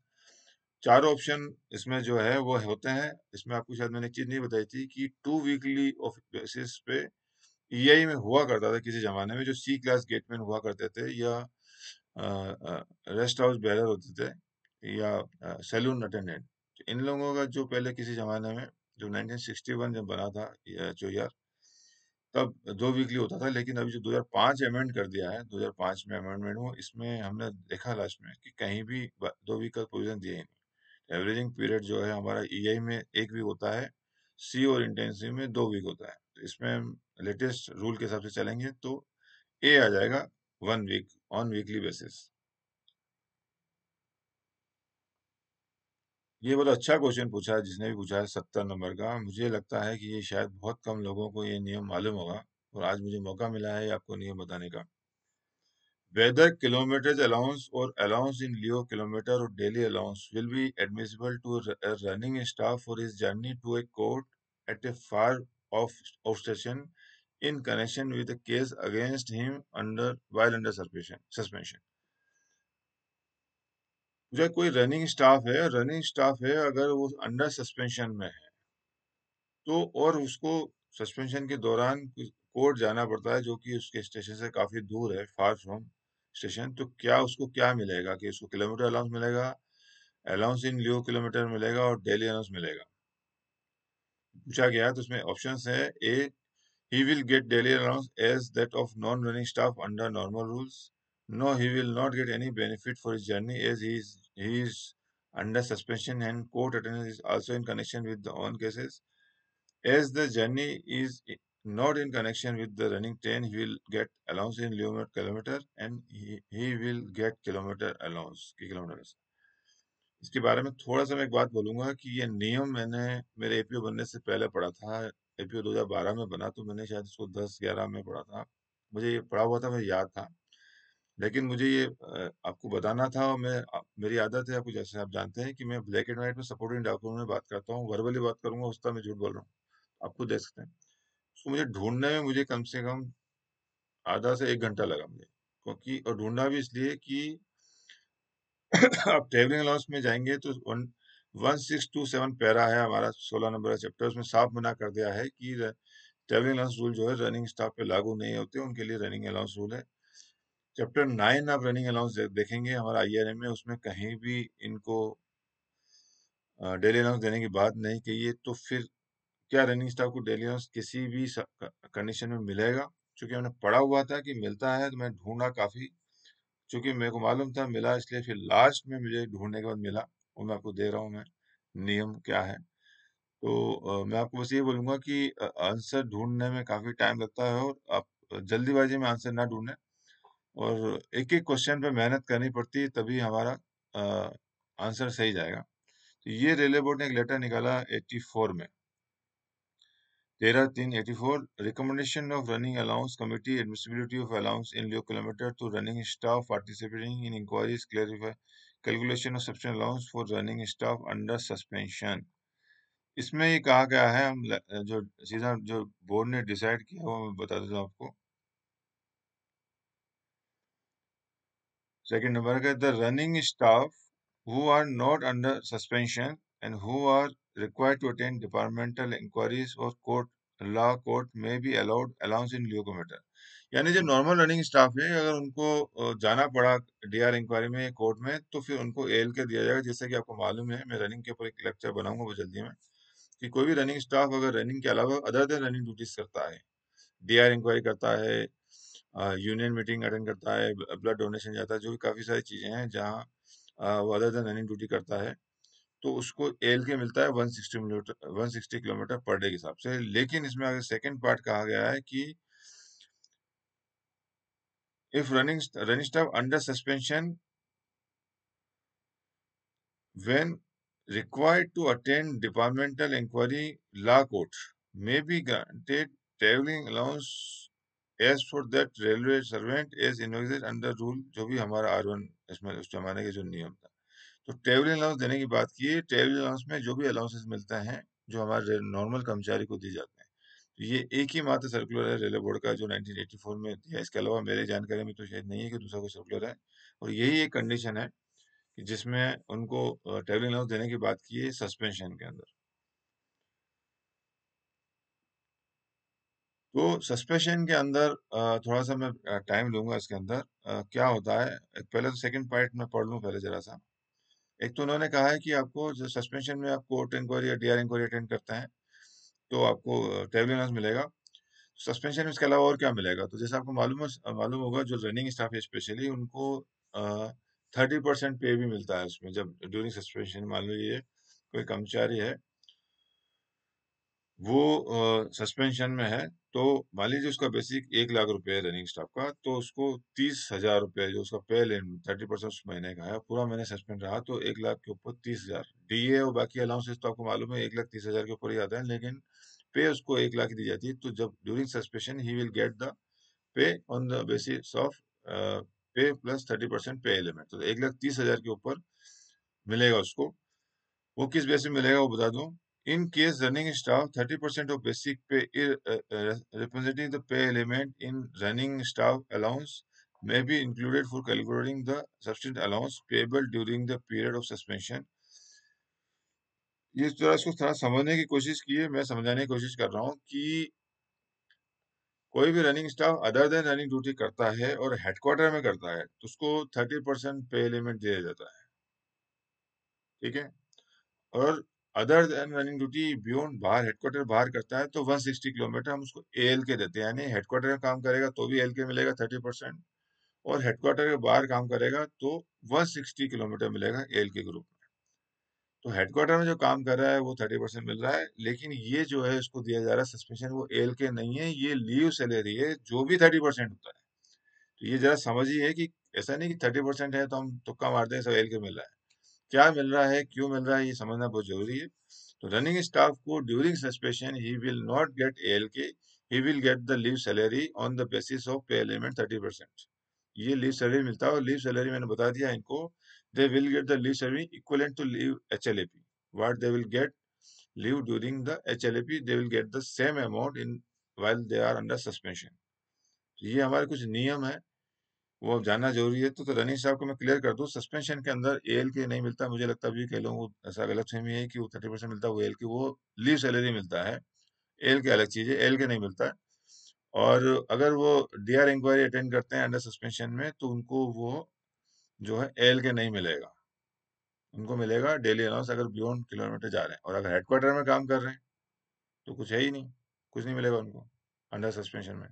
A: चार ऑप्शन इसमें जो है वो होते हैं इसमें आपको शायद मैंने एक चीज़ नहीं बताई थी कि टू वीकली ऑफ बेसिस पे ई e में हुआ करता था किसी ज़माने में जो सी क्लास गेटमैन हुआ करते थे या रेस्ट हाउस बैलर होते थे या सैलून अटेंडेंट तो इन लोगों का जो पहले किसी ज़माने में जो 1961 जब बना था जो यार तब दो वीकली होता था लेकिन अभी जो 2005 अमेंड कर दिया है 2005 में अमेंडमेंट हो इसमें हमने देखा लास्ट में कि कहीं भी दो वीक का प्रोविजन दिया ही एवरेजिंग पीरियड जो है हमारा ई e में एक वीक होता है सी और इंटेंसिव में दो वीक होता है तो इसमें हम लेटेस्ट रूल के हिसाब से चलेंगे तो ए आ जाएगा one week on weekly basis ये बहुत अच्छा क्वेश्चन पूछा है जिसने भी पूछा है सत्तर नंबर का मुझे लगता है कि ये शायद बहुत कम लोगों को ये नियम मालूम होगा और आज मुझे मौका मिला है आपको नियम बताने का Whether kilometers allowance or allowance in lieu of kilometer or daily allowance will be admissible to a a running staff for his journey to a court at a far off off station in connection with a case against him under while under suspension suspension जो कोई running staff है running staff है अगर वो under suspension में है तो और उसको सस्पेंशन के दौरान कोर्ट जाना पड़ता है जो कि उसके स्टेशन से काफी दूर है फार फ्रॉम स्टेशन तो क्या उसको क्या मिलेगा कि उसको किलोमीटर अलाउंस मिलेगा अलाउंस इन लियो किलोमीटर मिलेगा और डेली अलाउंस मिलेगा पूछा गया तो उसमें ऑप्शन है A he will get daily allowance as that of non running staff under normal rules no he will not get any benefit for his journey as he is under suspension and court attendance is also in connection with on cases as the journey is not in connection with the running train, he will get allowance in kilometer and he, he will get kilometer allowance kilometers. इसके बारे में थोड़ा सा मैं एक बात बोलूंगा कि ये नियम मैंने मेरे एपीओ बनने से पहले पढ़ा था एपीओ 2012 में बना तो मैंने शायद इसको 10 11 में पढ़ा था मुझे ये पढ़ा हुआ था मुझे याद था लेकिन मुझे ये आपको बताना था और मैं मेरी आदत है आपको जैसे आप जानते हैं कि मैं ब्लैक एंड व्हाइट में सपोर्टिंग डॉक्यूमेंट में बात करता हूँ वर्बली बात करूंगा उस मैं झूठ बोल रहा हूँ आपको देख सकते हैं उसको मुझे ढूंढने में मुझे कम से कम आधा से एक घंटा लगा मुझे क्योंकि और ढूंढना भी इसलिए कि आप ट्रेवलिंग अलाउंस में जाएंगे तो one one six two seven para है हमारा सोलह नंबर का चैप्टर उसमें साफ मना कर दिया है कि ट्रेवलिंग अलाउंस रूल जो है रनिंग स्टाफ पे लागू नहीं होते उनके लिए रनिंग अलाउंस रूल है चैप्टर नाइन आप रनिंग अलाउंस देखेंगे हमारा आई में उसमें कहीं भी इनको डेली अलाउंस देने की बात नहीं कही है तो फिर क्या रनिंग स्टाफ को डेली ऑन किसी भी कंडीशन में मिलेगा चूंकि हमने पढ़ा हुआ था कि मिलता है तो मैं ढूंढा काफ़ी चूंकि मेरे को मालूम था मिला इसलिए फिर लास्ट में मुझे ढूंढने के बाद मिला वो मैं आपको दे रहा हूँ मैं नियम क्या है तो आ, मैं आपको बस ये बोलूंगा कि आंसर ढूंढने में काफ़ी टाइम लगता है और आप जल्दीबाजी में आंसर ना ढूंढें और एक एक क्वेश्चन पे मेहनत करनी पड़ती है तभी हमारा आ, आंसर सही जाएगा तो ये रेलवे बोर्ड ने एक लेटर निकाला 84 में तेरह तीन eighty four recommendation of running allowance committee admissibility of allowance in lieu kilometre to running staff participating in inquiries clarify calculation of subsistence allowance for running staff under suspension इसमें ये कहा गया है हम जो सीधा जो बोर्ड ने डिसाइड किया वो मैं बता देता आपको सेकेंड नंबर का the running staff who are not under suspension and who are required to attend departmental inquiries or court law court may be allowed allowance in lieu of matter यानी जो normal running staff है अगर उनको जाना पड़ा D R inquiry में court में तो फिर उनको एल के दिया जाएगा जैसे कि आपको मालूम है मैं रनिंग के ऊपर एक लेक्चर बनाऊंगा बहुत जल्दी में कि कोई भी रनिंग स्टाफ अगर रनिंग के अलावा अदर देन रनिंग ड्यूटीज करता है डीआर इंक्वायरी करता है यूनियन मीटिंग अटेंड करता है ब्लड डोनेशन जाता है जो भी काफ़ी सारी चीज़ें हैं जहाँ वो अदर देन रनिंग ड्यूटी करता है तो उसको एल के मिलता है 160 किलोमीटर 160 किलोमीटर पर डे के हिसाब से लेकिन इसमें अगर सेकंड पार्ट कहा गया है कि if running running staff under suspension when required to attend departmental inquiry law court may be granted travelling allowance as for that railway servant as in under rule जो भी हमारा आर वन इसमें उस जमाने के जो नियम था तो ट्रेवल अलाउंस देने की बात की ट्रेवल अलाउंस में जो भी अलाउंसेस मिलता है जो हमारे नॉर्मल कर्मचारी को दिए जाते हैं तो ये एक ही मात्र सर्कुलर है रेलवे बोर्ड का जो 1984 में दिया इसके अलावा मेरे जानकारी में तो शायद नहीं है कि दूसरा कोई सर्कुलर है और यही एक कंडीशन है कि जिसमें उनको ट्रेवल अलाउंस देने की बात की है सस्पेंशन के अंदर तो सस्पेंशन के अंदर थोड़ा सा मैं टाइम लूंगा इसके अंदर क्या होता है पहले तो सेकंड पार्ट में पढ़ लूँ पहले जरा सा एक तो उन्होंने कहा है कि आपको जो सस्पेंशन में आप कोर्ट इंक्वायरी या डीआर इंक्वायरी अटेंड करते हैं तो आपको ट्रेवलिंग मिलेगा सस्पेंशन में इसके अलावा और क्या मिलेगा तो जैसे आपको मालूम मालूम होगा जो रनिंग स्टाफ है स्पेशली उनको थर्टी परसेंट पे भी मिलता है उसमें जब ड्यूरिंग सस्पेंशन मान लीजिए कोई कर्मचारी है वो सस्पेंशन में है तो मान लीजिए उसका बेसिक एक लाख रुपए है रनिंग स्टाफ का तो उसको तीस हजार रुपये जो उसका पे लेन थर्टी परसेंट उस महीने का है पूरा महीने सस्पेंड रहा तो एक लाख के ऊपर तीस हजार डीए और बाकी अलाउंसेस तो आपको मालूम है एक लाख तीस हजार के ऊपर ही आता है लेकिन पे उसको एक लाख दी जाती है तो जब during suspension he will get the pay on the basis of pay plus thirty percent pay element तो एक लाख तीस हजार के ऊपर मिलेगा उसको वो किस बेस में मिलेगा वो बता दूं In case running staff, 30% of basic pay uh, uh, representing the pay element in running staff allowance may be included for calculating the substance allowance payable during the period of suspension. ये जरा इसको थोड़ा समझने की कोशिश की है मैं समझाने की कोशिश कर रहा हूँ कि कोई भी running staff other than running duty करता है और हेडक्वार्टर में करता है तो उसको थर्टी परसेंट पे एलिमेंट दिया जाता है ठीक है और other than running duty beyond बाहर हेडक्वार्टर बाहर करता है तो 160 किलोमीटर हम उसको ए एल के देते हैं यानी हेडक्वार्टर में काम करेगा तो भी एल के मिलेगा 30 परसेंट और हेडक्वार्टर के बाहर काम करेगा तो 160 किलोमीटर मिलेगा एल के ग्रुप में तो हेडक्वार्टर में जो काम कर रहा है वो थर्टी परसेंट मिल रहा है लेकिन ये जो है उसको दिया जा रहा है सस्पेंशन वो एल के नहीं है ये लीव सैलरी है जो भी थर्टी परसेंट होता है तो ये जरा समझिए कि ऐसा नहीं कि थर्टी परसेंट है तो हम तुक्का मारते हैं सब एल के मिल रहा है क्या मिल रहा है क्यों मिल रहा है ये समझना बहुत जरूरी है तो रनिंग स्टाफ को during suspension he will not get A L K he will get the leave salary on the basis of pay element thirty percent ये लीव सैलरी मिलता है और लीव सैलरी मैंने बता दिया इनको they will get the leave salary equivalent to leave H L A P what they will get leave during the H L A P they will get the same amount in while they are under suspension ये हमारे कुछ नियम है वो अब जानना जरूरी है तो, तो रनिंग साहब को मैं क्लियर कर दूँ सस्पेंशन के अंदर एल के नहीं मिलता मुझे लगता अभी कह लूँ ऐसा गलत फहमी है कि वो थर्टी परसेंट मिलता है वो एल के वो लीव सैलरी मिलता है एल के अलग चीज है एल के नहीं मिलता है और अगर वो डी आर इंक्वायरी अटेंड करते हैं अंडर सस्पेंशन में तो उनको वो जो है एल के नहीं मिलेगा उनको मिलेगा डेली अलाउंस अगर बियॉन्ड किलोमीटर जा रहे हैं और अगर हेडक्वार्टर में काम कर रहे हैं तो कुछ है ही नहीं कुछ नहीं मिलेगा उनको अंडर सस्पेंशन में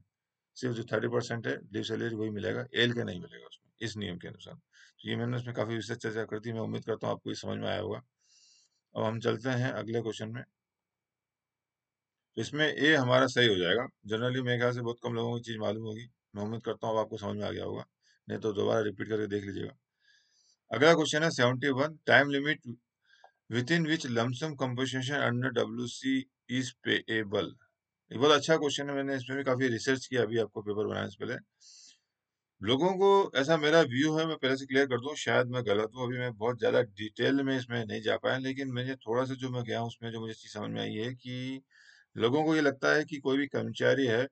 A: सिर्फ जो थर्टी परसेंट है लीव सैलरी वही मिलेगा एल के नहीं मिलेगा उसमें इस नियम के अनुसार तो ये मैंने उसमें काफ़ी विस्तृत चर्चा कर दी मैं उम्मीद करता हूँ आपको ये समझ में आया होगा अब हम चलते हैं अगले क्वेश्चन में तो इसमें ए हमारा सही हो जाएगा जनरली मेरे ख्याल से बहुत कम लोगों की चीज़ मालूम होगी मैं उम्मीद करता हूँ अब आपको समझ में आ गया होगा नहीं तो दोबारा रिपीट करके देख लीजिएगा अगला क्वेश्चन है seventy one time limit within which lump sum composition under W C is payable एक बहुत अच्छा क्वेश्चन है मैंने इसमें भी काफी रिसर्च किया अभी आपको पेपर बनाने से पहले लोगों को ऐसा मेरा व्यू है मैं पहले से क्लियर कर दूं शायद मैं गलत हूं अभी मैं बहुत ज़्यादा डिटेल में इसमें नहीं जा पाया लेकिन मैंने थोड़ा सा जो मैं गया उसमें जो मुझे चीज़ समझ में आई है कि लोगों को ये लगता है कि कोई भी कर्मचारी है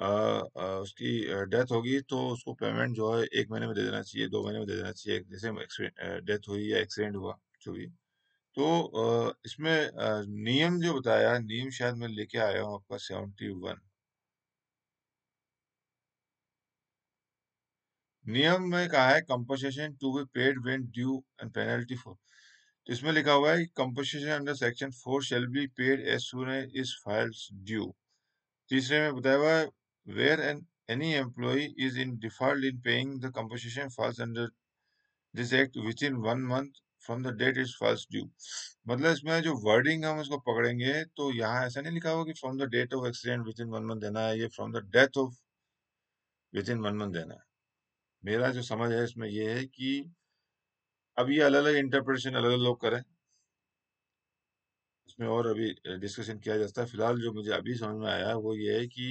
A: आ, आ, उसकी डेथ होगी तो उसको पेमेंट जो है एक महीने में दे देना चाहिए दो महीने में दे देना चाहिए जैसे डेथ हुई या एक्सीडेंट हुआ जो भी तो इसमें नियम जो बताया, नियम शायद मैं लेके आया हूं आपका वन नियम में कहा है compensation to be paid when due and penalty for तो इसमें लिखा हुआ है compensation under section four shall be paid as soon is files due तीसरे में बताया हुआ है where and any employ is in default in paying the compensation falls under this act within one month from the date is first due मतलब इसमें जो wording हम इसको पकड़ेंगे तो यहाँ ऐसा नहीं लिखा होगा कि from the date of accident within one month देना है ये from the death of within one month देना है मेरा जो समझ है इसमें यह है कि अब ये अलग अलग इंटरप्रिटेशन अलग अलग लोग करें इसमें और अभी डिस्कशन किया जाता है फिलहाल जो मुझे अभी समझ में आया वो ये है कि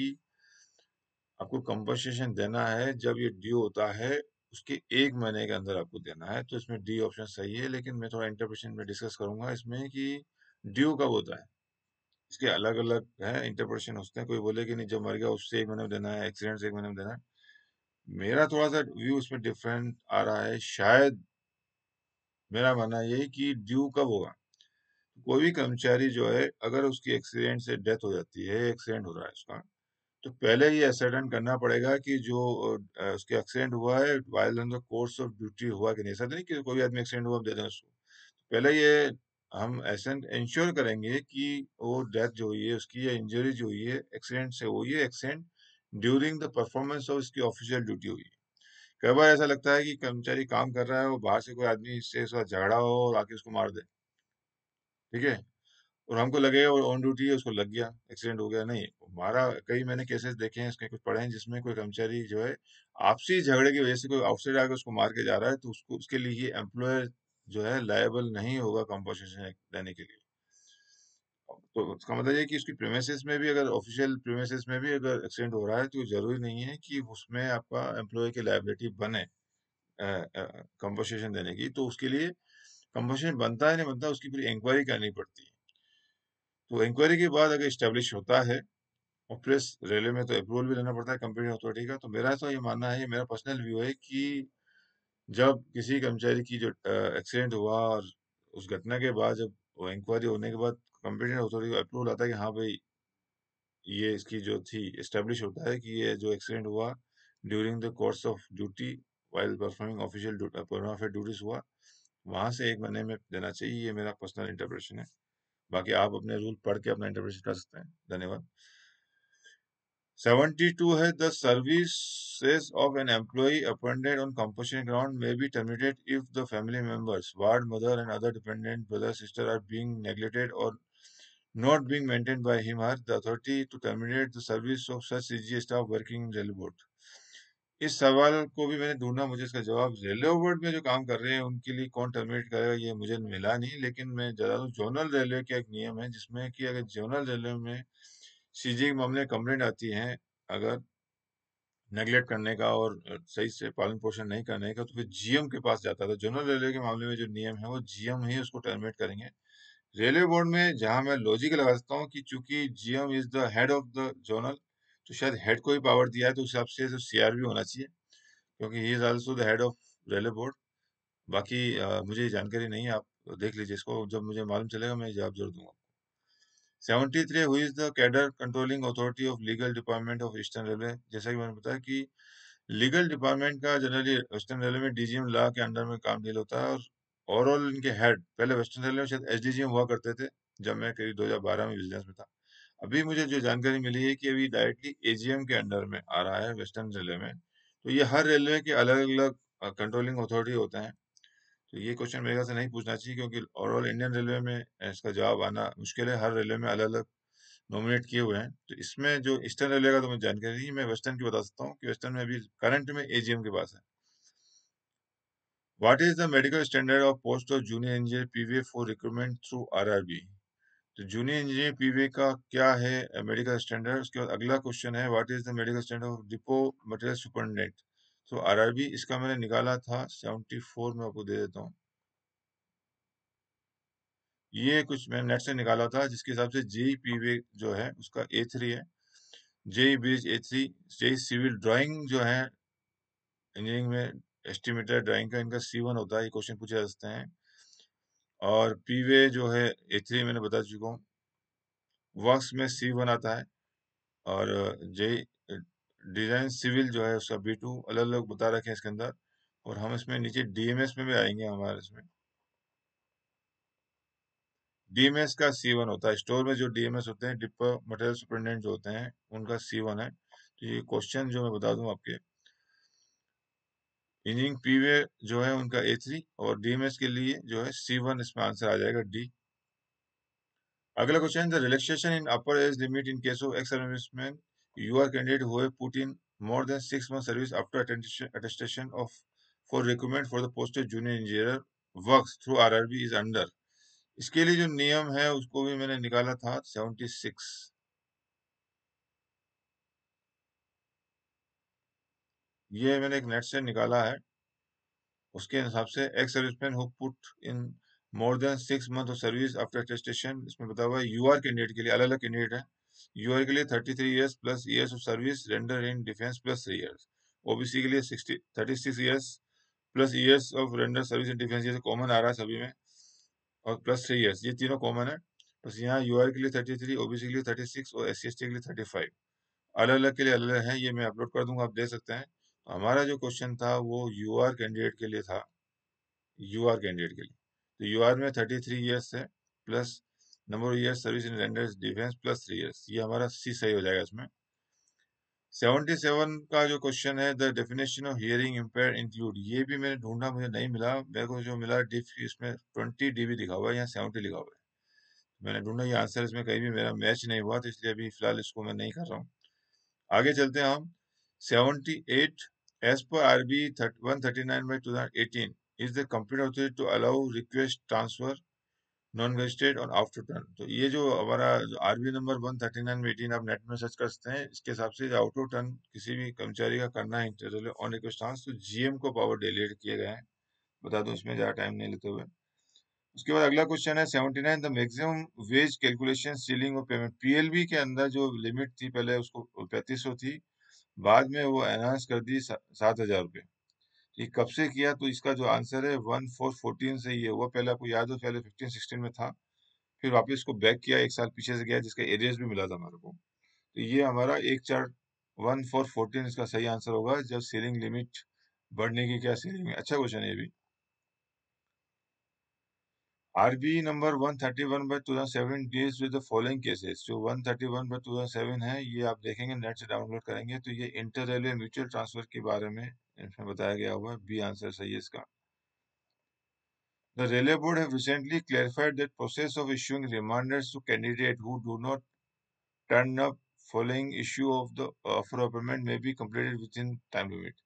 A: आपको कंपनसेशन देना है जब ये ड्यू होता है उसके एक महीने के अंदर आपको देना है तो इसमें डी ऑप्शन सही है लेकिन मैं थोड़ा इंटरप्रिटेशन में डिस्कस करूंगा इसमें कि ड्यू कब होता है इसके अलग अलग है इंटरप्रिटेशन होते हैं कोई बोले कि नहीं जब मर गया उससे एक महीने में देना है एक्सीडेंट से एक महीने में देना है मेरा थोड़ा सा व्यू इसमें डिफरेंट आ रहा है शायद मेरा मानना ये कि ड्यू कब होगा कोई भी कर्मचारी जो है अगर उसकी एक्सीडेंट से डेथ हो जाती है एक्सीडेंट हो रहा है उसका तो पहले ये असर्टन करना पड़ेगा कि जो उसके एक्सीडेंट हुआ है while the course of duty हुआ कि नहीं ऐसा तो नहीं कि कोई आदमी एक्सीडेंट हुआ दे दें उसको तो पहले ये हम ऐसे इंश्योर करेंगे कि वो डेथ जो हुई है उसकी या इंजरी जो हुई है एक्सीडेंट से हुई है accident during the performance of इसकी ऑफिशियल ड्यूटी हुई है कई बार ऐसा लगता है कि कर्मचारी काम कर रहा है और बाहर से कोई आदमी इससे उसका झगड़ा हो और आके उसको मार दे ठीक है और हमको लगे और ऑन ड्यूटी है उसको लग गया एक्सीडेंट हो गया नहीं हमारा कई मैंने केसेस देखे हैं इसके कुछ पढ़े हैं जिसमें कोई कर्मचारी जो है आपसी झगड़े की वजह से कोई आउटसाइड आकर उसको मार के जा रहा है तो उसको उसके लिए एम्प्लॉयर जो है लाइबल नहीं होगा कॉम्पोसेशन देने के लिए तो उसका मतलब ये कि उसकी प्रेमिसेस में भी अगर ऑफिशियल प्रेमिसेस में भी अगर एक्सीडेंट हो रहा है तो जरूरी नहीं है कि उसमें आपका एम्प्लॉय की लाइबिलिटी बने कंपनसेशन देने की तो उसके लिए कम्पोसेशन बनता है नहीं बनता उसकी पूरी इंक्वायरी करनी पड़ती है तो इंक्वायरी के बाद अगर इस्टेब्लिश होता है और प्रेस रेलवे में तो अप्रूवल भी लेना पड़ता है कंपनी अथॉरिटी का तो, तो मेरा तो ये मानना है मेरा पर्सनल व्यू है कि जब किसी कर्मचारी की जो एक्सीडेंट हुआ और उस घटना के बाद जब वो इंक्वायरी होने के बाद कंपनी अथॉरिटी को अप्रूवल आता है कि हाँ भाई ये इसकी जो थी इस्टेब्लिश होता है कि ये जो एक्सीडेंट हुआ during the course of duty while performing official duties हुआ वहाँ से एक महीने में देना चाहिए ये मेरा पर्सनल इंटरप्रेशन है बाकी आप अपने रूल पढ़ के अपना इंटरप्रिटेशन कर सकते हैं धन्यवाद 72 है the services of an employ appointed on compassion ground may be terminated if the family members ward mother and other dependent brother sister are being neglected और not being maintain by him are the authority to terminate the service of such CG staff working railway board इस सवाल को भी मैंने ढूंढा मुझे इसका जवाब रेलवे बोर्ड में जो काम कर रहे हैं उनके लिए कौन टर्मिनेट करेगा ये मुझे मिला नहीं लेकिन मैं ज्यादा जोनल रेलवे का एक नियम है जिसमें कि अगर जोनल रेलवे में सीजी के मामले कंप्लेंट आती है अगर नेग्लेक्ट करने का और सही से पालन पोषण नहीं करने का तो फिर जीएम के पास जाता था जोनल रेलवे के मामले में जो नियम है वो जीएम ही उसको टर्मिनेट करेंगे रेलवे बोर्ड में जहां मैं लॉजिक लगा सकता हूँ कि चूंकि GM is the head of the zonal तो शायद हेड को ही पावर दिया है तो उस हिसाब से तो सी आर भी होना चाहिए क्योंकि he is also the head of railway board बाकी आ, मुझे जानकारी नहीं है आप देख लीजिए इसको जब मुझे मालूम चलेगा मैं जवाब जरूर दूंगा seventy three who is the cadre controlling authority of legal department of eastern railway जैसा कि मैंने बताया कि लीगल डिपार्टमेंट का जनरली वेस्टर्न रेलवे में डीजीएम लॉ के अंडर में काम डील होता है और ओवरऑल इनके हेड पहले वेस्टर्न रेलवे में शायद एम हुआ करते थे जब मैं करीब बारह में बिजनेस में था अभी मुझे जो जानकारी मिली है कि अभी डायरेक्टली एजीएम के अंडर में आ रहा है वेस्टर्न रेलवे में तो ये हर रेलवे के अलग अलग कंट्रोलिंग अथॉरिटी होते हैं तो ये क्वेश्चन मेरे ख्याल से नहीं पूछना चाहिए क्योंकि ओवरऑल इंडियन रेलवे में इसका जवाब आना मुश्किल है हर रेलवे में अलग अलग नॉमिनेट किए हुए हैं तो इसमें जो ईस्टर्न रेलवे का तो मुझे जानकारी नहीं मैं वेस्टर्न की बता सकता हूँ कि वेस्टर्न में अभी करंट में एजीएम के पास है What is the medical standard of post of junior engineer PVA for recruitment or RRB? तो जूनियर इंजीनियर पीवे का क्या है मेडिकल स्टैंडर्ड उसके बाद अगला क्वेश्चन है what is the medical standard of depot material superintendent तो आरआरबी इसका मैंने निकाला था 74 में आपको दे देता हूँ ये कुछ मैंने नेट से निकाला था जिसके हिसाब से जेई e पीवे जो है उसका ए थ्री है JE bridge A three JE civil drawing जो है इंजीनियरिंग में एस्टिमेटेड ड्राइंग का इनका सी वन होता है ये क्वेश्चन पूछे जाते हैं और पीवे जो है ए थ्री मैंने बता चुका हूँ वक्स में सी वन आता है और जे डिजाइन सिविल जो है उसका बी टू अलग अलग बता रखे हैं इसके अंदर और हम इसमें नीचे डीएमएस में भी आएंगे हमारे इसमें डीएमएस का सी वन होता है स्टोर में जो डीएमएस होते हैं डिप मटेरियल सुप्रिंटेंडेंट जो होते हैं उनका सी वन है तो ये क्वेश्चन जो मैं बता दूँ आपके इंजीनियरिंग पी में जो है उनका ए थ्री और डीएमएस के लिए जो है सी वन इसमें आंसर आ जाएगा डी अगला question the relaxation in upper age limit in case of ex serviceman U R candidate who put in more than six months service after attestation of for requirement for the post of junior engineer works or RRB is under इसके लिए जो नियम है उसको भी मैंने निकाला था 76 ये मैंने एक नेट से निकाला है उसके हिसाब से ex serviceman who put in more than six month of service after registration इसमें बता हुआ है यू आर कैंडिडेट के लिए अलग अलग कैंडिडेट है यू आर के लिए thirty three years plus years of service render in defence plus three years OBC के लिए thirty six years plus years of render service in defence ये कॉमन आ रहा है सभी में और प्लस थ्री ईयर्स ये तीनों कॉमन है बस यहाँ यू आर के लिए थर्टी थ्री ओबीसी के लिए थर्टी सिक्स और एस सी एस टी के लिए थर्टी फाइव अलग अलग के लिए अलग है ये मैं अपलोड कर दूंगा आप देख सकते हैं हमारा जो क्वेश्चन था वो यू आर कैंडिडेट के लिए था यू आर कैंडिडेट के लिए तो यू आर में थर्टी थ्री ईयर्स है plus number of year service in renders defence plus three years ये हमारा सी सही हो जाएगा इसमें सेवन का जो क्वेश्चन है the definition of hearing impair include ये भी मैंने ढूंढा मुझे नहीं मिला मेरे को जो मिला डिफ इसमें ट्वेंटी डीबी लिखा हुआ है या सेवेंटी लिखा हुआ है मैंने ढूंढा ये आंसर इसमें कहीं भी मेरा मैच नहीं हुआ तो इसलिए अभी फिलहाल इसको मैं नहीं कर रहा हूँ आगे चलते हैं हम seventy eight As per RB 139 by 2018, is the competent authority to allow request transfer non vested और after टर्न तो ये जो हमारा आरबी नंबर 139 थर्टी नाइन आप नेट में सर्च कर सकते हैं इसके हिसाब से आउट ऑफ टर्न किसी भी कर्मचारी का करना है इंटरव्यू ऑन रिक्वेस्ट ट्रांस तो जीएम तो को पावर डेलीट किए गए हैं बता दो इसमें ज़्यादा टाइम नहीं लेते हुए उसके बाद अगला क्वेश्चन है 79 nine the maximum wage calculation ceiling और पेमेंट पीएलबी के अंदर जो लिमिट थी पहले उसको पैंतीस थी बाद में वो एनहांस कर दी सात हज़ार रुपये ये कब से किया तो इसका जो आंसर है वन फोर फोर्टीन से ये हुआ पहले आपको याद हो पहले फिफ्टीन सिक्सटीन में था फिर वापस इसको बैक किया एक साल पीछे से गया जिसका एरियस भी मिला था हमारे को तो ये हमारा एक चार वन फोर फोर्टीन इसका सही आंसर होगा जब सेलिंग लिमिट बढ़ने की क्या सेलिंग अच्छा क्वेश्चन है ये भी RB number 131 thirty one by two deals with following cases जो 131 थर्टी वन बाई टू है ये आप देखेंगे नेट से डाउनलोड करेंगे तो ये इंटर रेलवे म्यूचुअल ट्रांसफर के बारे में इसमें बताया गया हुआ बी आंसर सही है इसका the railway board have recently clarified that process of issuing reminders to candidate who do not turn up following issue of the offer of payment may be completed within time limit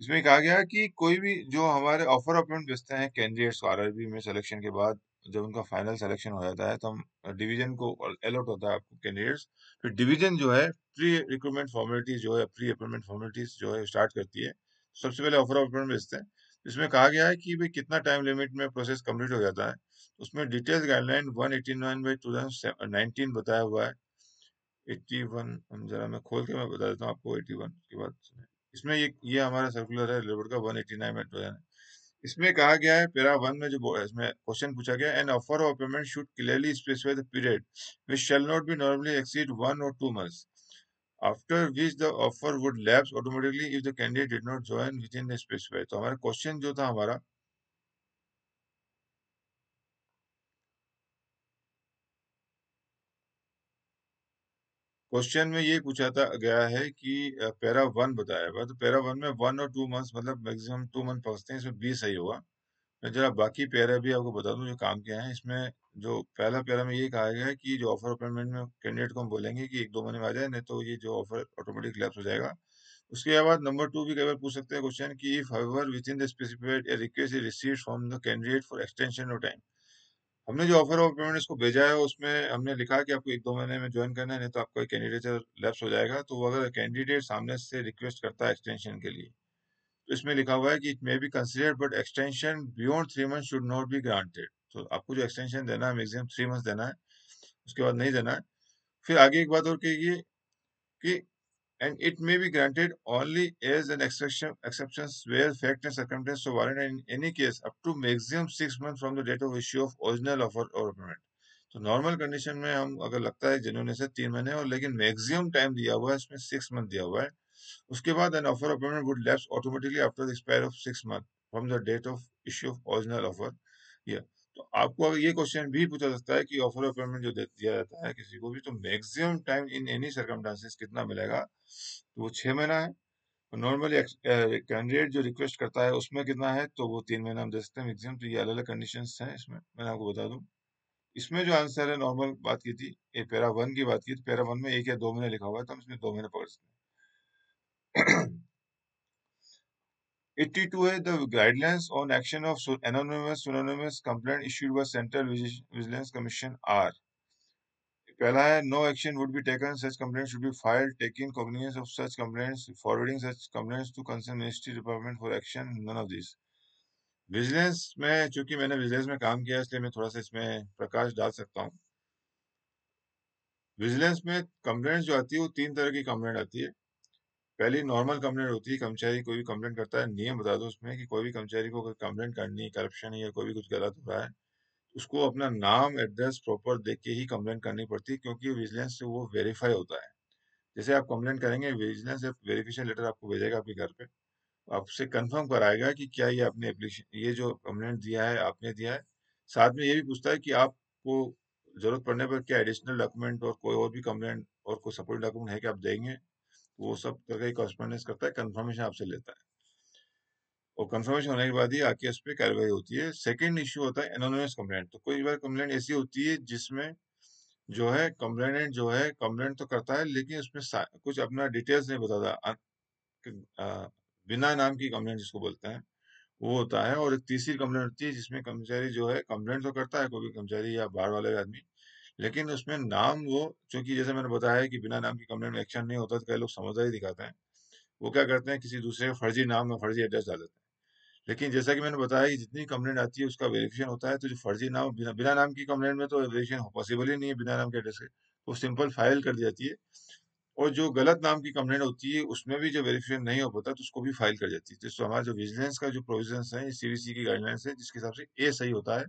A: इसमें कहा गया कि कोई भी जो हमारे offer appoint बेचते हैं कैंडिडेट्स आरआरबी में सिलेक्शन के बाद जब उनका फाइनल सिलेक्शन हो जाता है तो हम डिवीजन को अलॉट होता है आपको कैंडिडेट्स फिर डिवीजन जो है प्री रिक्रूटमेंट फॉर्मेलिटीज जो है प्री अपॉइंटमेंट फॉर्मेलिटीज जो है स्टार्ट करती है सबसे पहले ऑफर अपॉइंटमेंट भेजते हैं इसमें कहा गया है कि भाई कितना टाइम लिमिट में प्रोसेस कंप्लीट हो जाता है उसमें details guideline one eighty nine by two nineteen बताया हुआ है एट्टी वन जरा मैं खोल के मैं बता देता हूँ आपको एट्टी वन के बाद इसमें ये ये हमारा सर्कुलर है लेबर का 189 में जो है इसमें कहा गया है पेरा वन में जो इसमें क्वेश्चन पूछा गया an offer of payment should clearly specify the period which shall not be normally exceed one और two months after which the offer would lapse automatically if the candidate did not join within specify तो हमारा question जो था हमारा question में ये पूछा था गया है कि पैरा वन बताया हुआ तो पैरा वन में वन और टू मंथ्स मतलब मैक्सिमम टू मंथ पहुंचते हैं इसमें बी सही होगा मैं जरा बाकी पैरा भी आपको बता दूं जो काम के हैं इसमें जो पहला पैरा में ये कहा गया है कि जो ऑफर अपॉइंटमेंट में कैंडिडेट को हम बोलेंगे कि एक दो महीने में आ जाए नहीं तो ये जो ऑफर ऑटोमेटिक लैप्स हो जाएगा उसके बाद नंबर टू भी कई बार पूछ सकते हैं क्वेश्चन की if however within the specified request receive from the candidate for extension of time हमने जो ऑफर ऑफ पेमेंट इसको भेजा है उसमें हमने लिखा है कि आपको एक दो महीने में ज्वाइन करना है नहीं तो आपका कैंडिडेट लैप्स हो जाएगा तो अगर कैंडिडेट सामने से रिक्वेस्ट करता है एक्सटेंशन के लिए तो इसमें लिखा हुआ है कि it may be considered but extension beyond three month should not be granted तो आपको जो एक्सटेंशन देना है मैक्सिमम थ्री मंथ देना है उसके बाद नहीं देना है फिर आगे एक बात और कहिए कि and it may be granted only as an exception exceptions where fact and circumstances so warrant in any case up to maximum 6 months from the date of issue of original offer or permit तो normal condition में हम अगर लगता है जिन्होंने से तीन महीने और लेकिन मैक्सिमम टाइम दिया हुआ है इसमें सिक्स मंथ दिया हुआ है उसके बाद an offer appointment would lapse automatically after the expire of six month from the date of issue of original offer या तो आपको अगर ये क्वेश्चन भी पूछा जा सकता है कि ऑफर ऑफ पेमेंट जो दिया जाता है किसी को भी तो maximum time in any circumstances कितना मिलेगा तो वो छः महीना है नॉर्मली कैंडिडेट जो रिक्वेस्ट करता है उसमें कितना है तो वो तीन महीना हम दे सकते हैं मैक्सिमम तो ये अलग अलग कंडीशन हैं इसमें मैंने आपको बता दूँ इसमें जो आंसर है नॉर्मल बात की थी ये पैरा वन की बात की थी पैरा वन में एक या दो महीने लिखा हुआ है तो हम इसमें दो महीने पकड़ सकते हैं 82 है the guidelines on action of anonymous synonymous complaint issued by central vigilance commission are पहला है no action would be taken such complaint should be filed taking cognizance of such complaints forwarding such complaints to concern ministry department for action none of this vigilance में चूंकि मैंने vigilance में काम किया इसलिए मैं थोड़ा सा इसमें प्रकाश डाल सकता हूँ विजिलेंस में कंप्लेंट्स जो आती है वो तीन तरह की कंप्लेंट आती है पहली नॉर्मल कंप्लेंट होती है कर्मचारी कोई भी कंप्लेंट करता है नियम बता दो उसमें कि कोई भी कर्मचारी को अगर कंप्लेंट करनी है करप्शन या कोई भी कुछ गलत हो रहा है तो उसको अपना नाम एड्रेस प्रॉपर देख के ही कंप्लेंट करनी पड़ती है क्योंकि विजिलेंस से वो वेरीफाई होता है जैसे आप कंप्लेंट करेंगे विजिलेंस वेरीफिकेशन लेटर आपको भेजेगा आपके घर पर आपसे कन्फर्म कराएगा कि क्या ये आपने ये जो कंप्लेंट दिया है आपने दिया है साथ में ये भी पूछता है कि आपको जरूरत पड़ने पर क्या एडिशनल डॉक्यूमेंट और कोई और भी कंप्लेंट और कोई सपोर्ट डॉक्यूमेंट है कि आप देंगे वो सब करके कॉरस्पॉन्डेंस करता है कंफर्मेशन आपसे लेता है और कंफर्मेशन होने के बाद ही आके उस पर कार्रवाई होती है सेकेंड इश्यू होता है एनोनमस कंप्लेंट तो कोई बार कंप्लेंट ऐसी होती है जिसमें जो है कंप्लेनेंट जो है कंप्लेंट तो करता है लेकिन उसमें कुछ अपना डिटेल्स नहीं बताता बिना नाम की कंप्लेंट जिसको बोलते हैं वो होता है और एक तीसरी कंप्लेंट होती है जिसमें कर्मचारी जो है कंप्लेंट तो करता है कोई भी कर्मचारी या बाहर वाले आदमी लेकिन उसमें नाम वो चूंकि जैसे मैंने बताया कि बिना नाम की कंप्लेन में एक्शन नहीं होता तो कई लोग समझदारी दिखाते हैं वो क्या करते हैं किसी दूसरे फर्जी नाम में फर्जी एड्रेस डाल देते हैं लेकिन जैसा कि मैंने बताया कि जितनी कंप्लेंट आती है उसका वेरिफिकेशन होता है तो जो फर्जी नाम बिना बिना नाम की कंप्लेंट में तो वेरिफिकेशन पॉसिबल ही नहीं है बिना नाम के एड्रेस के वो सिंपल फाइल कर दी जाती है और जो गलत नाम की कंप्लेंट होती है उसमें भी जो वेरिफिकेशन नहीं हो पाता तो उसको भी फाइल कर जाती है तो, तो हमारा जो विजिलेंस का जो प्रोविजन है सी की गाइडलाइंस है जिसके हिसाब से ए सही होता है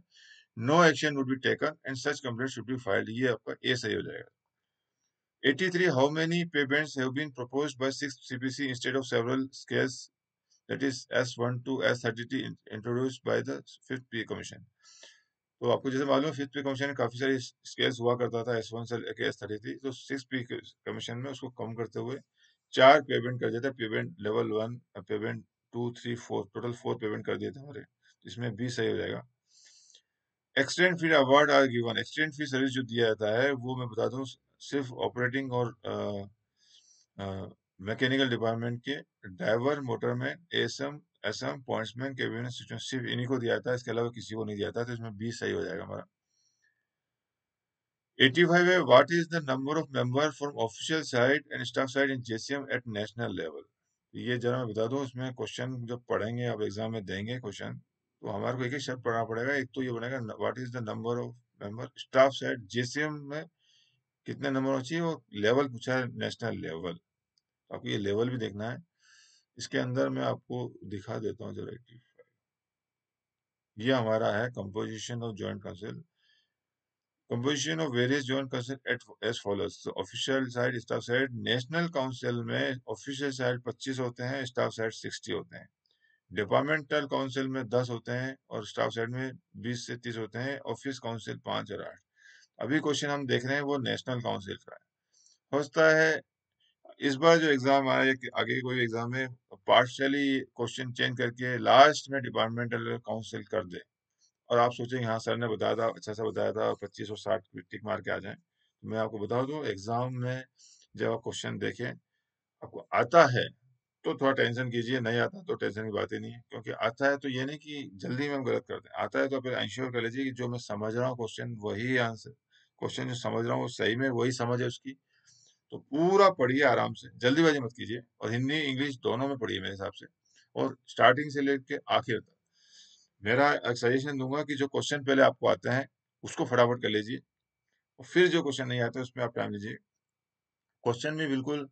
A: no action would be taken and such complaint should be filed ये आपका ए सही हो जाएगा 83 how many payments have been proposed by 6 CPC instead of several scales that is S12 S30 introduced by the fifth pay commission तो आपको जैसे मालूम है फिफ्थ पे कमीशन में काफी सारे स्केल्स हुआ करता था एस वन से लेके एस थर्टी थी तो सिक्स पी कमीशन में उसको कम करते हुए चार पेमेंट कर दिया था payment level one payment two three four total four payment कर दिए थे हमारे इसमें बी सही हो जाएगा accident fee award are given accident fee service जो दिया जाता है वो मैं बता दूँ सिर्फ ऑपरेटिंग और मैकेनिकल डिपार्टमेंट के driver motorman SM SM pointsman के विभिन्न सिर्फ इन्हीं को दिया जाता है इसके अलावा किसी को नहीं दिया जाता तो इसमें बीस सही हो जाएगा हमारा 85 है what is the number of member from official side and staff side in JCM at national level ये जरा मैं बता दूं इसमें क्वेश्चन जब पढ़ेंगे आप एग्जाम में देंगे क्वेश्चन तो हमारे को एक ही शर्त पढ़ना पड़ेगा एक तो ये बनेगा what is the number of member staff set JCM में कितने नंबर होना चाहिए और लेवल पूछा है नेशनल लेवल तो आपको ये लेवल भी देखना है इसके अंदर मैं आपको दिखा देता हूँ जरा ये हमारा है composition of joint council composition of various joint council at as follows official side staff side national council में ऑफिशियल साइड 25 होते हैं स्टाफ साइड 60 होते हैं डिपार्टमेंटल काउंसिल में दस होते हैं और स्टाफ साइड में बीस से तीस होते हैं ऑफिस काउंसिल पांच और आठ अभी क्वेश्चन हम देख रहे हैं वो नेशनल काउंसिल का है हो सकता है इस बार जो एग्जाम आया है आगे कोई एग्जाम है पार्शली क्वेश्चन चेंज करके लास्ट में डिपार्टमेंटल काउंसिल कर दे और आप सोचेंगे हाँ सर ने बताया था अच्छा सा बताया था पच्चीस और साठ टिक मार के आ जाए तो मैं आपको बता दू एग्जाम में जब आप क्वेश्चन देखें आपको आता है तो थोड़ा टेंशन कीजिए नहीं आता तो टेंशन की बात ही नहीं है क्योंकि आता है तो ये नहीं कि जल्दी में हम गलत करते हैं आता है तो फिर इंश्योर कर लीजिए कि जो मैं समझ रहा हूँ क्वेश्चन वही आंसर क्वेश्चन जो समझ रहा हूँ सही में वही समझ है उसकी तो पूरा पढ़िए आराम से जल्दीबाजी मत कीजिए और हिंदी इंग्लिश दोनों में पढ़िए मेरे हिसाब से और स्टार्टिंग से लेकर आखिर तक मेरा एक सजेशन दूंगा कि जो क्वेश्चन पहले आपको आते हैं उसको फटाफट कर लीजिए और फिर जो क्वेश्चन नहीं आते उसमें आप टाइम लीजिए क्वेश्चन भी बिल्कुल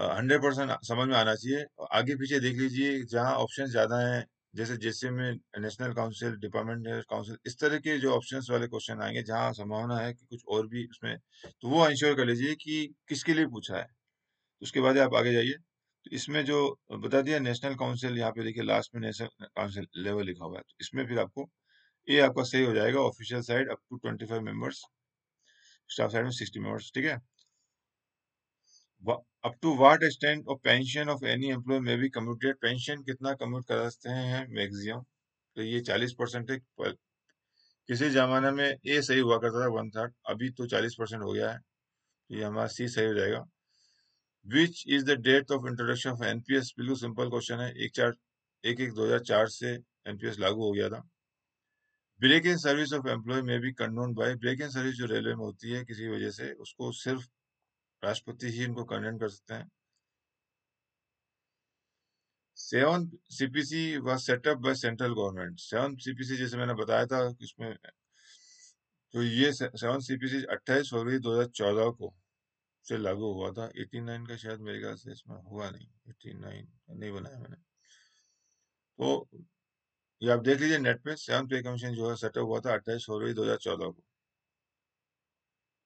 A: हंड्रेड परसेंट समझ में आना चाहिए आगे पीछे देख लीजिए जहाँ ऑप्शन ज़्यादा हैं जैसे जैसे में नेशनल काउंसिल डिपार्टमेंट काउंसिल इस तरह के जो ऑप्शन वाले क्वेश्चन आएंगे जहाँ संभावना है कि कुछ और भी उसमें तो वो इंश्योर कर लीजिए कि किसके लिए पूछा है तो उसके बाद आप आगे जाइए तो इसमें जो बता दिया नेशनल काउंसिल यहाँ पे देखिए लास्ट में नेशनल काउंसिल लेवल लिखा हुआ है तो इसमें फिर आपको ये आपका सही हो जाएगा official side up to twenty five members staff side में सिक्सटी मेंबर्स ठीक है up to what extent of pension of any employ में भी कम्यूटेड पेंशन कितना कम्यूट कर सकते हैं मैगजिम तो ये चालीस परसेंट किसी जमाने में ए सही हुआ करता था वन थर्ड अभी तो चालीस परसेंट हो गया है तो ये हमारा सी सही हो जाएगा which is the date of introduction of NPS बिल्कुल सिंपल क्वेश्चन है एक चार एक एक दो हजार चार से एनपीएस लागू हो गया था break in service of employ में भी condone by break in service जो रेलवे में होती है किसी वजह से उसको सिर्फ राष्ट्रपति ही इनको कंडेम कर सकते हैं seven CPC was set up by central government seven CPC जैसे मैंने बताया था इसमें तो ये सेवन सीपीसी अट्ठाईस फरवरी दो हजार चौदह को से लागू हुआ था एटी नाइन का शायद मेरे ख्याल से इसमें हुआ नहीं एटी नाइन नहीं बनाया मैंने तो ये आप देख लीजिए नेट पे सेवन पे कमीशन जो है सेटअप हुआ था अट्ठाईस फरवरी दो हजार चौदह को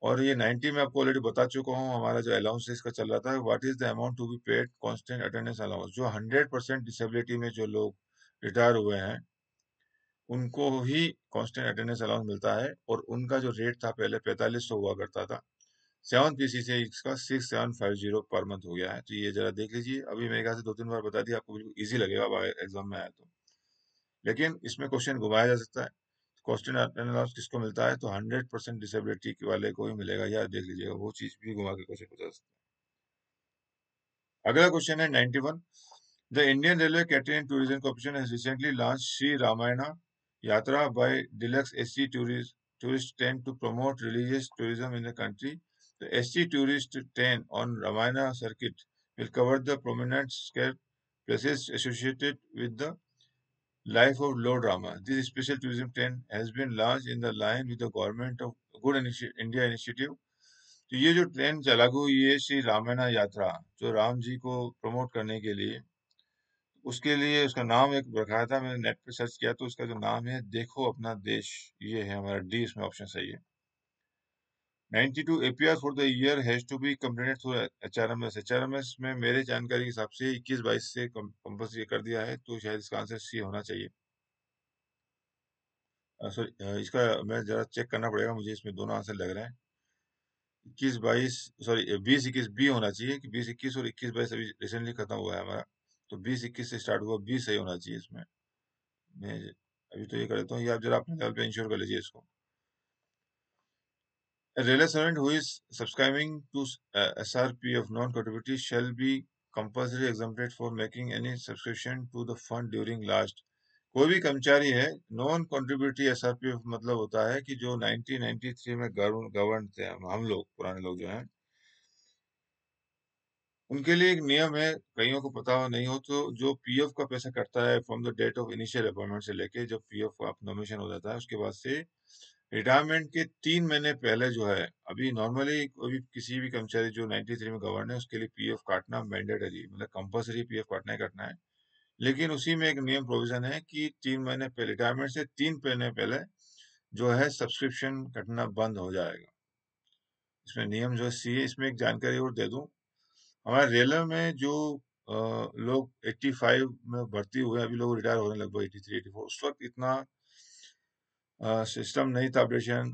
A: और ये 90 में आपको ऑलरेडी बता चुका हूँ हमारा जो अलाउंस इसका चल रहा था what is the amount to be paid constant attendance allowance जो 100 परसेंट डिसेबिलिटी में जो लोग रिटायर हुए हैं उनको ही कांस्टेंट अटेंडेंस अलाउंस मिलता है और उनका जो रेट था पहले पैंतालीस सौ हुआ करता था सेवन पी से इसका सिक्स सेवन फाइव जीरो पर मंथ हो गया है तो ये जरा देख लीजिए अभी मेरे ख्याल से दो तीन बार बता दिया आपको बिल्कुल ईजी लगेगा एग्जाम में आया तो लेकिन इसमें क्वेश्चन घुमाया जा सकता है कॉस्टिन एनालॉज किसको मिलता है तो हंड्रेड परसेंट डिसेबिलिटी वाले को ही मिलेगा या देख लीजिएगा वो चीज भी घुमा के क्वेश्चन पूछा सकते हैं अगला क्वेश्चन है ninety one the Indian railway catering tourism corporation has recently launch Shri Ramayana Yatra by deluxe AC tourist tourist train to promote religious tourism in the country. The ST tourist train on Ramayana circuit will cover the prominent scare places associated with the Life of Lord Rama. This special tourism train has been launched in the line with the government of Good Initi- India Initiative. तो ये जो train चालागू ये श्री रामायणा यात्रा जो राम जी को promote करने के लिए उसके लिए उसका नाम एक रखा था मैंने नेट पे सर्च किया तो उसका जो नाम है देखो अपना देश ये है हमारा डी इसमें ऑप्शन सही है 92 APR for the year has to be completed through HRMS. HRMS में मेरे जानकारी के हिसाब से 21 बाईस से ये कर दिया है तो शायद इसका आंसर सी होना चाहिए सॉरी इसका मैं जरा चेक करना पड़ेगा मुझे इसमें दोनों आंसर लग रहे हैं इक्कीस बाईस सॉरी बीस इक्कीस बी होना चाहिए कि बीस इक्कीस और इक्कीस बाईस अभी रिसेंटली खत्म हुआ है हमारा तो बीस इक्कीस से स्टार्ट हुआ बीस सही होना चाहिए इसमें मैं अभी तो ये कर देता हूँ ये आप जरा अपने लेवल पर इंश्योर कर लीजिए इसको A relay servant who is subscribing to uh, SRP of non-contributory shall be compulsory exempted for making any subscription to the fund during last कोई भी कर्मचारी है non contributory S R P F मतलब होता है कि जो 1993 में गवर्न थे हम लोग पुराने लोग जो हैं उनके लिए एक नियम है कईयों को पता हो नहीं हो तो जो पीएफ का पैसा कटता है from the date of initial appointment से लेके जब पीएफ का नॉमिनेशन हो जाता है उसके बाद से रिटायरमेंट के तीन महीने पहले जो है अभी नॉर्मली अभी किसी भी कर्मचारी जो 93 में गवर्नर है उसके लिए पीएफ e काटना मैंडेटरी मतलब कंपलसरी पीएफ e काटना ही काटना है लेकिन उसी में एक नियम प्रोविजन है कि तीन महीने पहले रिटायरमेंट से तीन महीने पहले जो है सब्सक्रिप्शन कटना बंद हो जाएगा इसमें नियम जो सी है इसमें एक जानकारी और दे दू हमारे रेलवे में जो लोग 85 में भर्ती हुए अभी लोग रिटायर हो रहे हैं लगभग 83 84 उस वक्त इतना सिस्टम नहीं था अपडेशन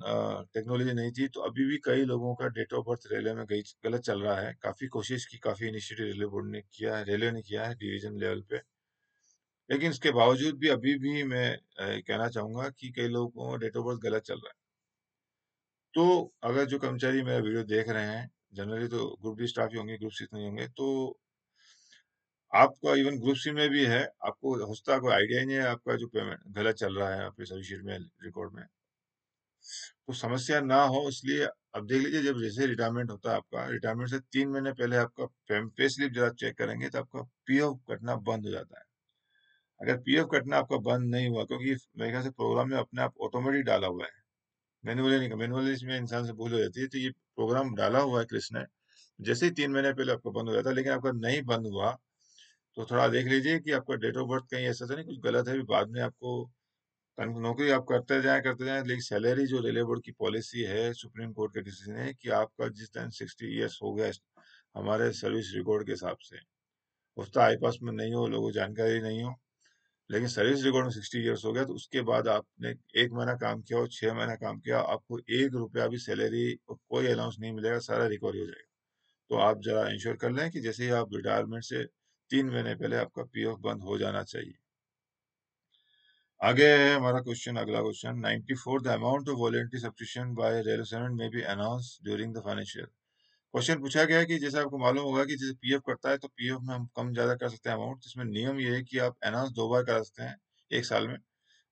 A: टेक्नोलॉजी नहीं थी तो अभी भी कई लोगों का डेट ऑफ बर्थ रेलवे में गई गलत चल रहा है काफ़ी कोशिश की काफ़ी इनिशिएटिव रेलवे बोर्ड ने किया है रेलवे ने किया है डिवीजन लेवल पे लेकिन इसके बावजूद भी अभी भी मैं कहना चाहूँगा कि कई लोगों को डेट ऑफ बर्थ गलत चल रहा है तो अगर जो कर्मचारी मेरा वीडियो देख रहे हैं जनरली तो ग्रुप डी स्टाफ ही होंगे ग्रुप सीट तो नहीं होंगे तो आपका इवन ग्रुप सी में भी है आपको हस्ता कोई आइडिया नहीं है आपका जो पेमेंट गलत चल रहा है आपके सभी शीट में रिकॉर्ड में तो समस्या ना हो इसलिए अब देख लीजिए जब जैसे रिटायरमेंट होता है आपका रिटायरमेंट से तीन महीने पहले आपका पे स्लिप जरा चेक करेंगे तो आपका पी एफ कटना बंद हो जाता है अगर पी एफ कटना आपका बंद नहीं हुआ क्योंकि मेरे ख्याल से प्रोग्राम में अपने आप ऑटोमेटिक डाला हुआ है मैनुअली नहीं मैनुअली इसमें इंसान से भूल हो जाती है तो ये प्रोग्राम डाला हुआ है कृष्ण ने जैसे ही तीन महीने पहले आपका बंद हो जाता है लेकिन आपका नहीं बंद हुआ तो थोड़ा देख लीजिए कि आपका डेट ऑफ बर्थ कहीं ऐसा तो नहीं कुछ गलत है बाद में आपको नौकरी आप करते जाए करते जाए लेकिन सैलरी जो रेलवे बोर्ड की पॉलिसी है सुप्रीम कोर्ट के डिसीजन है कि आपका जिस टाइम सिक्सटी ईयर्स हो गया हमारे सर्विस रिकॉर्ड के हिसाब से उसका आई पास में नहीं हो लोगों को जानकारी नहीं हो लेकिन सर्विस रिकॉर्ड में सिक्सटी ईयर्स हो गया तो उसके बाद आपने एक महीना काम किया और छः महीना काम किया आपको एक रुपया भी सैलरी कोई अलाउंस नहीं मिलेगा सारा रिकवरी हो जाएगा तो आप जरा इंश्योर कर लें कि जैसे ही आप रिटायरमेंट से तीन महीने पहले आपका पीएफ बंद हो जाना चाहिए आगे है हमारा क्वेश्चन अगला question ninety four the amount of voluntary subscription by railway servant may be announce during the financial question पूछा गया है कि जैसे आपको मालूम होगा कि जैसे पीएफ करता है तो पीएफ में हम कम ज्यादा कर सकते हैं अमाउंट इसमें नियम ये है कि आप अनाउंस दो बार करा सकते हैं एक साल में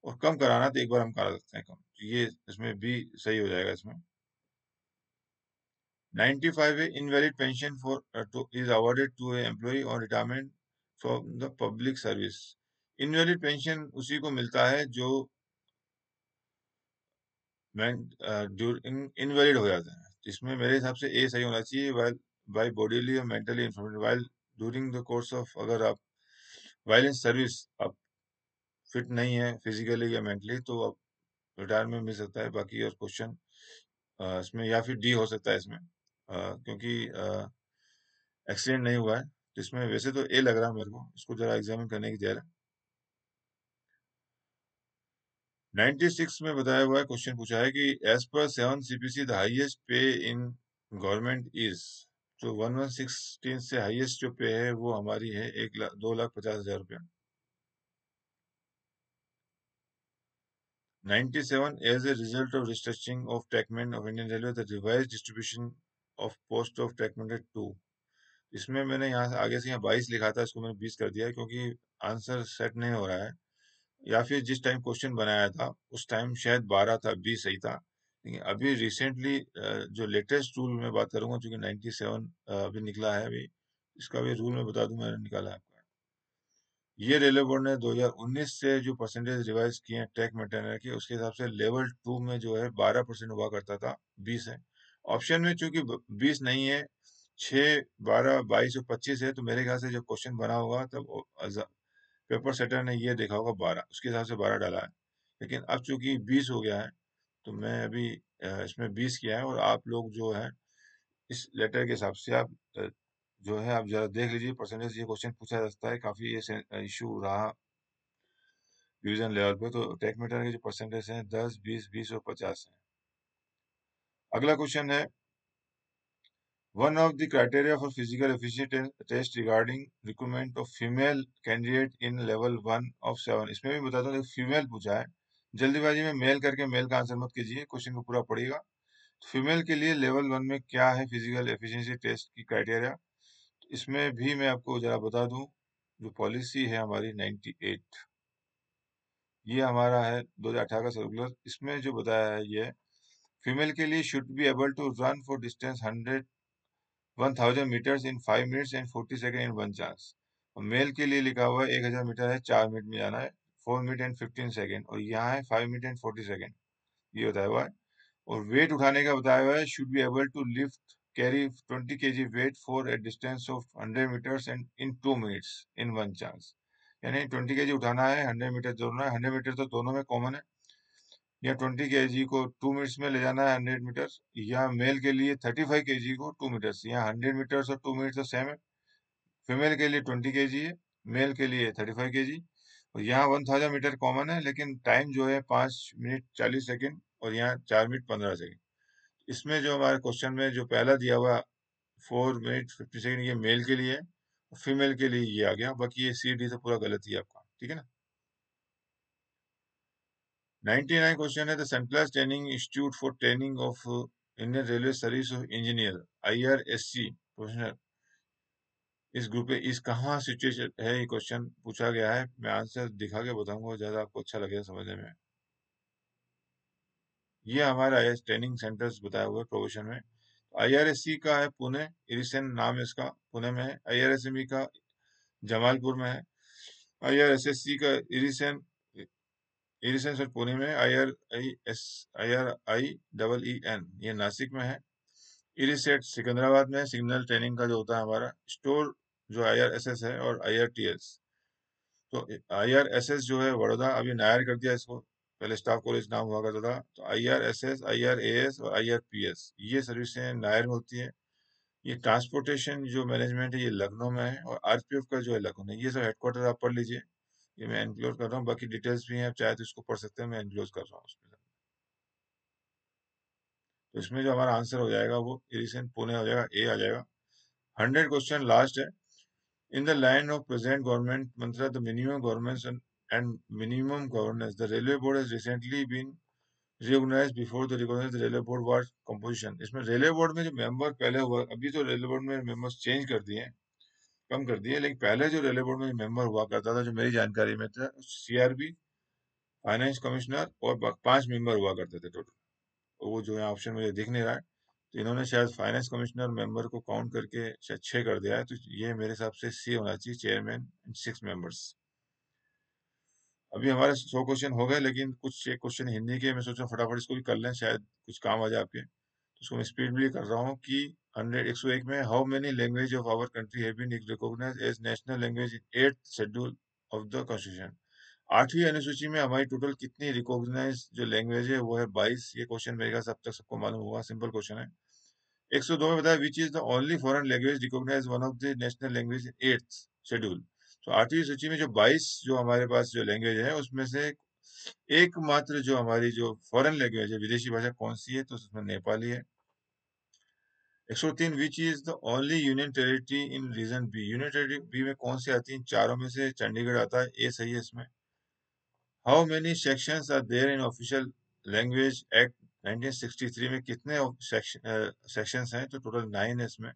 A: और कम कराना तो एक बार हम करा सकते हैं कम तो ये इसमें भी सही हो जाएगा इसमें 95 a invalid pension for uh, to, is awarded to a employee on retirement from the public service invalid pension उसी को मिलता है जो मैं ड्यूरिंग uh, इनवैलिड हो जाता है इसमें मेरे हिसाब से ए सही होना चाहिए वाइल बाय बॉडीली और mentally information while during the course of अगर आप वायलेंस सर्विस आप फिट नहीं है फिजिकली या मेंटली तो आप रिटायरमेंट मिल सकता है बाकी और क्वेश्चन uh, इसमें या फिर डी हो सकता है इसमें क्योंकि एक्सीडेंट नहीं हुआ है तो इसमें वैसे तो ए लग रहा है मेरे को इसको जरा एग्जामिन करने की जरा 96 में बताया हुआ है क्वेश्चन पूछा है कि as per seven CPC the highest pay in government is जो वन वन सिक्सटीन से हाईएस्ट जो पे है वो हमारी है एक लाख दो लाख पचास हजार रुपया ninety seven as a result of restructuring of टैकमेंट of Indian railway the revise distribution of post of technology to इसमें मैंने यहाँ आगे से यहाँ बाईस लिखा था इसको मैंने बीस कर दिया क्योंकि आंसर सेट नहीं हो रहा है या फिर जिस टाइम क्वेश्चन बनाया था उस टाइम शायद बारह था बीस सही था लेकिन अभी रिसेंटली जो लेटेस्ट रूल में बात करूंगा चूंकि नाइन्टी सेवन अभी निकला है अभी इसका भी रूल में बता दूं मैंने निकाला है आपका ये रेलवे बोर्ड ने 2019 से जो परसेंटेज रिवाइज किए हैं टेक मेंटेनर के उसके हिसाब से लेवल टू में जो है बारह परसेंट हुआ करता था बीस है ऑप्शन में चूंकि बीस नहीं है छः बारह बाईस और पच्चीस है तो मेरे ख्याल से जब क्वेश्चन बना होगा तब पेपर सेटर ने ये देखा होगा बारह उसके हिसाब से बारह डाला है लेकिन अब चूंकि बीस हो गया है तो मैं अभी इसमें बीस किया है और आप लोग जो है इस लेटर के हिसाब से आप जो है आप जरा देख लीजिए परसेंटेज ये क्वेश्चन पूछा जाता है काफ़ी ये इशू रहा डिविजन लेवल पे तो टेक मीटर के जो परसेंटेज हैं दस बीस बीस और पचास हैं अगला क्वेश्चन है one of the criteria for physical test regarding recruitment of female candidate in level one of seven इसमें भी बताता हूँ फीमेल पूछा है जल्दीबाजी में मेल करके मेल का आंसर मत कीजिए क्वेश्चन को पूरा पढ़िएगा तो फीमेल के लिए लेवल वन में क्या है फिजिकल एफिशिएंसी टेस्ट की क्राइटेरिया तो इसमें भी मैं आपको जरा बता दूं जो पॉलिसी है हमारी 98 ये हमारा है दो का सर्कुलर इसमें जो बताया है ये फीमेल के लिए should be able to run for distance hundred one thousand meter in five minutes and forty second in one chance और मेल के लिए लिखा हुआ है एक हज़ार मीटर है चार मिनट में जाना है four minute and fifteen second और यहाँ है five minute and forty second ये बताया हुआ है और वेट उठाने का बताया हुआ है should be able to lift carry twenty K G weight for a distance of hundred meters and in two minutes in one chance यानी ट्वेंटी के जी उठाना है हंड्रेड मीटर दौड़ना है हंड्रेड मीटर तो दोनों में कॉमन है या ट्वेंटी के को टू मिनट्स में ले जाना है हंड्रेड मीटर या मेल के लिए थर्टी फाइव के को टू मीटर्स यहाँ हंड्रेड मीटर्स और टू तो सेम है फीमेल के लिए ट्वेंटी के है मेल के लिए थर्टी फाइव के जी और यहाँ वन थाउजेंड मीटर कॉमन है लेकिन टाइम जो है पाँच मिनट चालीस सेकेंड और यहाँ चार मिनट पंद्रह सेकेंड इसमें जो हमारे क्वेश्चन में जो पहला दिया हुआ फोर मिनट फिफ्टी सेकेंड ये मेल के लिए है फीमेल के लिए ये आ गया बाकी ये सी डी तो पूरा गलत ही आपका ठीक है ना 99 क्वेश्चन है the centralize training institute for training of Indian railway service of engineer IRSC professional इस ग्रुप में इस कहाँ सिचुएशन है ये क्वेश्चन पूछा गया है मैं आंसर दिखा के बताऊंगा ज्यादा आपको अच्छा लगेगा समझने में ये हमारा है ट्रेनिंग सेंटर्स बताया हुआ है प्रोफेशन में आईआरएससी का है पुणे रिसेंट नाम है इसका पुणे में है आईआरएसएमई e का जमालपुर में है आईआरएसएससी का रिसेंट एडिसन सर पुणे में I R I S I R I double E N ये नासिक में है इरिसेट सिकंदराबाद में सिग्नल ट्रेनिंग का जो होता है हमारा स्टोर जो आई आर एस एस है और आई आर टी एस तो आई आर एस एस जो है वडोदरा अभी नायर कर दिया इसको पहले स्टाफ कॉलेज नाम हुआ करता था तो I R S S I R A S और आई आर पी एस ये सर्विसें नायर में होती हैं ये ट्रांसपोर्टेशन जो मैनेजमेंट है ये लखनऊ में है और आर पी एफ का जो है लखनऊ ये सब हेडक्वार्टर आप पढ़ लीजिए ये मैं एनक्लोज कर रहा हूँ बाकी डिटेल्स भी हैं आप चाहे तो इसको पढ़ सकते हैं मैं एनक्लोज कर रहा हूँ उसमें तो इसमें जो हमारा आंसर हो जाएगा वो रिसेंट पुणे हो जाएगा ए आ जाएगा हंड्रेड क्वेश्चन लास्ट है in the line of present government mantra the minimum government and minimum governance the railway board board recently been recognize before the the the railway board ward composition इसमें railway board में जो member पहले हुआ अभी तो railway board में members change कर दिए हैं कम कर दिए लेकिन पहले जो रेलवे बोर्ड में मेंबर हुआ करता था जो मेरी जानकारी में था सीआरबी फाइनेंस कमिश्नर और पांच मेंबर हुआ करते थे टोटल और वो जो यहाँ ऑप्शन मुझे दिख नहीं रहा है तो इन्होंने शायद फाइनेंस कमिश्नर मेंबर को काउंट करके शायद छः कर दिया है तो ये मेरे हिसाब से सी होना चाहिए चेयरमैन एंड सिक्स मेंबर्स अभी हमारे सौ क्वेश्चन हो गए लेकिन कुछ एक क्वेश्चन हिंदी के मैं सोच रहा हूँ फटाफट इसको भी कर लें शायद कुछ काम आ जाए आपके तो उसको मैं स्पीड भी कर रहा हूँ कि हंड्रेड एक सौ एक में how many language of our country have been recognize as national language in eight schedule of the constitution आठवीं अनुसूची में हमारी टोटल कितनी रिकॉग्नाइज जो लैंग्वेज है वो है बाईस ये क्वेश्चन मेरे ख्याल अब तक सबको मालूम हुआ सिंपल क्वेश्चन है एक सौ दो में बताया which is the only foreign language recognize one of the national language in eight schedule तो आठवीं सूची में जो बाईस जो हमारे पास जो लैंग्वेज है उसमें से एकमात्र जो हमारी जो फॉरन लैंग्वेज है विदेशी भाषा कौन सी है तो उसमें नेपाली है 103 which is the only union territory in region B union territory B में कौन सी आती है चारों में से चंडीगढ़ आता है ए सही है इसमें how many sections are there in official language act 1963 में कितने सेक्शंस हैं तो टोटल नाइन है इसमें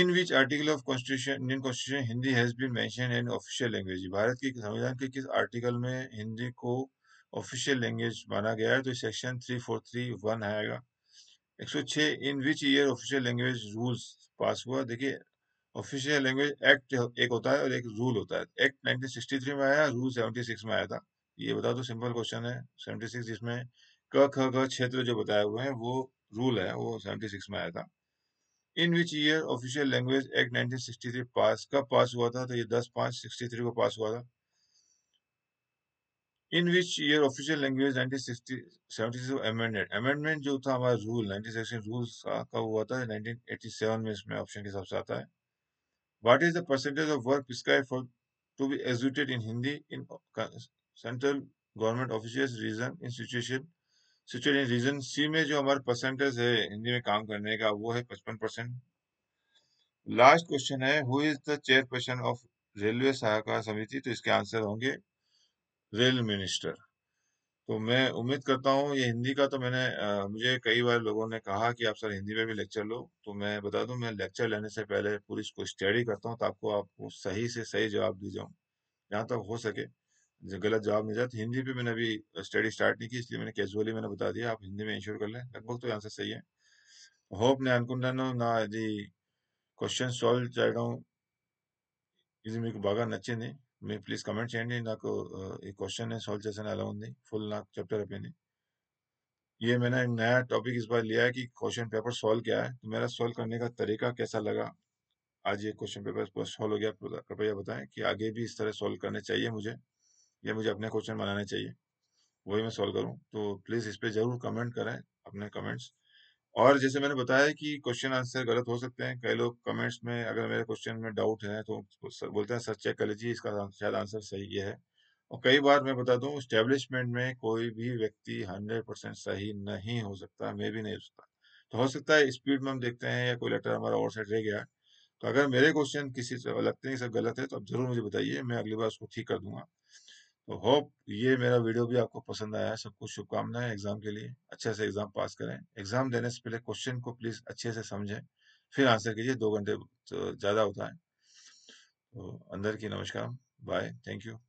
A: in which article of constitution Indian constitution Hindi has been mention in official language Bharat के संविधान के किस आर्टिकल में हिंदी को ऑफिशियल लैंग्वेज माना गया है तो section three four three one आएगा 106 in which year official language rules pass हुआ देखिए ऑफिशियल लैंग्वेज एक्ट एक होता है और एक रूल होता है एक्ट 1963 में आया रूल 76 में आया था ये बता दो सिंपल क्वेश्चन है 76 जिसमें क ख ग क्षेत्र जो बताया हुआ है वो रूल है वो 76 में आया था in which year official language act 1963 pass कब पास हुआ था तो ये 10 पाँच सिक्सटी को पास हुआ था in which year official language 1976 amended amendment जो था हमारा रूल 1960 रूल्स का कब हुआ था 1987 में इसमें ऑप्शन के हिसाब से आता है what is the percentage of work prescribe for to be executed in Hindi in central government official region in situation situation in region C में जो हमारा परसेंटेज है हिंदी में काम करने का वो है पचपन परसेंट लास्ट क्वेश्चन है who is the chairperson of railway सहायक समिति तो इसके आंसर होंगे रेल मिनिस्टर तो मैं उम्मीद करता हूँ ये हिंदी का तो मैंने आ, मुझे कई बार लोगों ने कहा कि आप सर हिंदी में भी लेक्चर लो तो मैं बता दूं मैं लेक्चर लेने से पहले पूरी इसको स्टडी करता हूँ ताकि आपको सही से सही जवाब दी जाऊँ जहाँ तक हो सके जो गलत जवाब मिल जाए तो हिंदी पे मैंने अभी स्टडी स्टार्ट नहीं की इसलिए मैंने कैजुअली मैंने बता दिया आप हिंदी में इंश्योर कर लें लगभग तो आंसर सही है होप ने अनकुंडन ना यदि क्वेश्चन सॉल्व हूँ इसमें बागा नचे नहीं మీరు ప్లీజ్ కమెంట్ చేయండి నాకు ఈ క్వశ్చన్ ने सॉल्व చేసాను ఎలా ఉంది ఫుల్ నాకు చెప్తారా పని ये मैंने एक नया टॉपिक इस बार लिया है कि क्वेश्चन पेपर सॉल्व क्या है तो मेरा सॉल्व करने का तरीका कैसा लगा आज ये क्वेश्चन पेपर सॉल्व हो गया कृपया बताएं कि आगे भी इस तरह सॉल्व करने चाहिए मुझे या मुझे अपने क्वेश्चन बनाने चाहिए वही मैं सॉल्व करूं तो प्लीज़ इस पर ज़रूर कमेंट करें अपने कमेंट्स और जैसे मैंने बताया कि क्वेश्चन आंसर गलत हो सकते हैं कई लोग कमेंट्स में अगर मेरे क्वेश्चन में डाउट है तो बोलते हैं सर चेक कर लीजिए इसका शायद आंसर सही ये है और कई बार मैं बता दूं स्टेब्लिशमेंट में कोई भी व्यक्ति हंड्रेड परसेंट सही नहीं हो सकता मैं भी नहीं हो सकता तो हो सकता है स्पीड में हम देखते हैं या कोई लेटर हमारा और साइड रह गया तो अगर मेरे क्वेश्चन किसी लगते हैं सब गलत है तो आप जरूर मुझे बताइए मैं अगली बार उसको ठीक कर दूंगा तो होप ये मेरा वीडियो भी आपको पसंद आया सबको शुभकामनाएं एग्जाम के लिए अच्छे से एग्जाम पास करें एग्जाम देने से पहले क्वेश्चन को प्लीज अच्छे से समझें फिर आंसर कीजिए दो घंटे ज्यादा होता है तो अंदर की नमस्कार बाय थैंक यू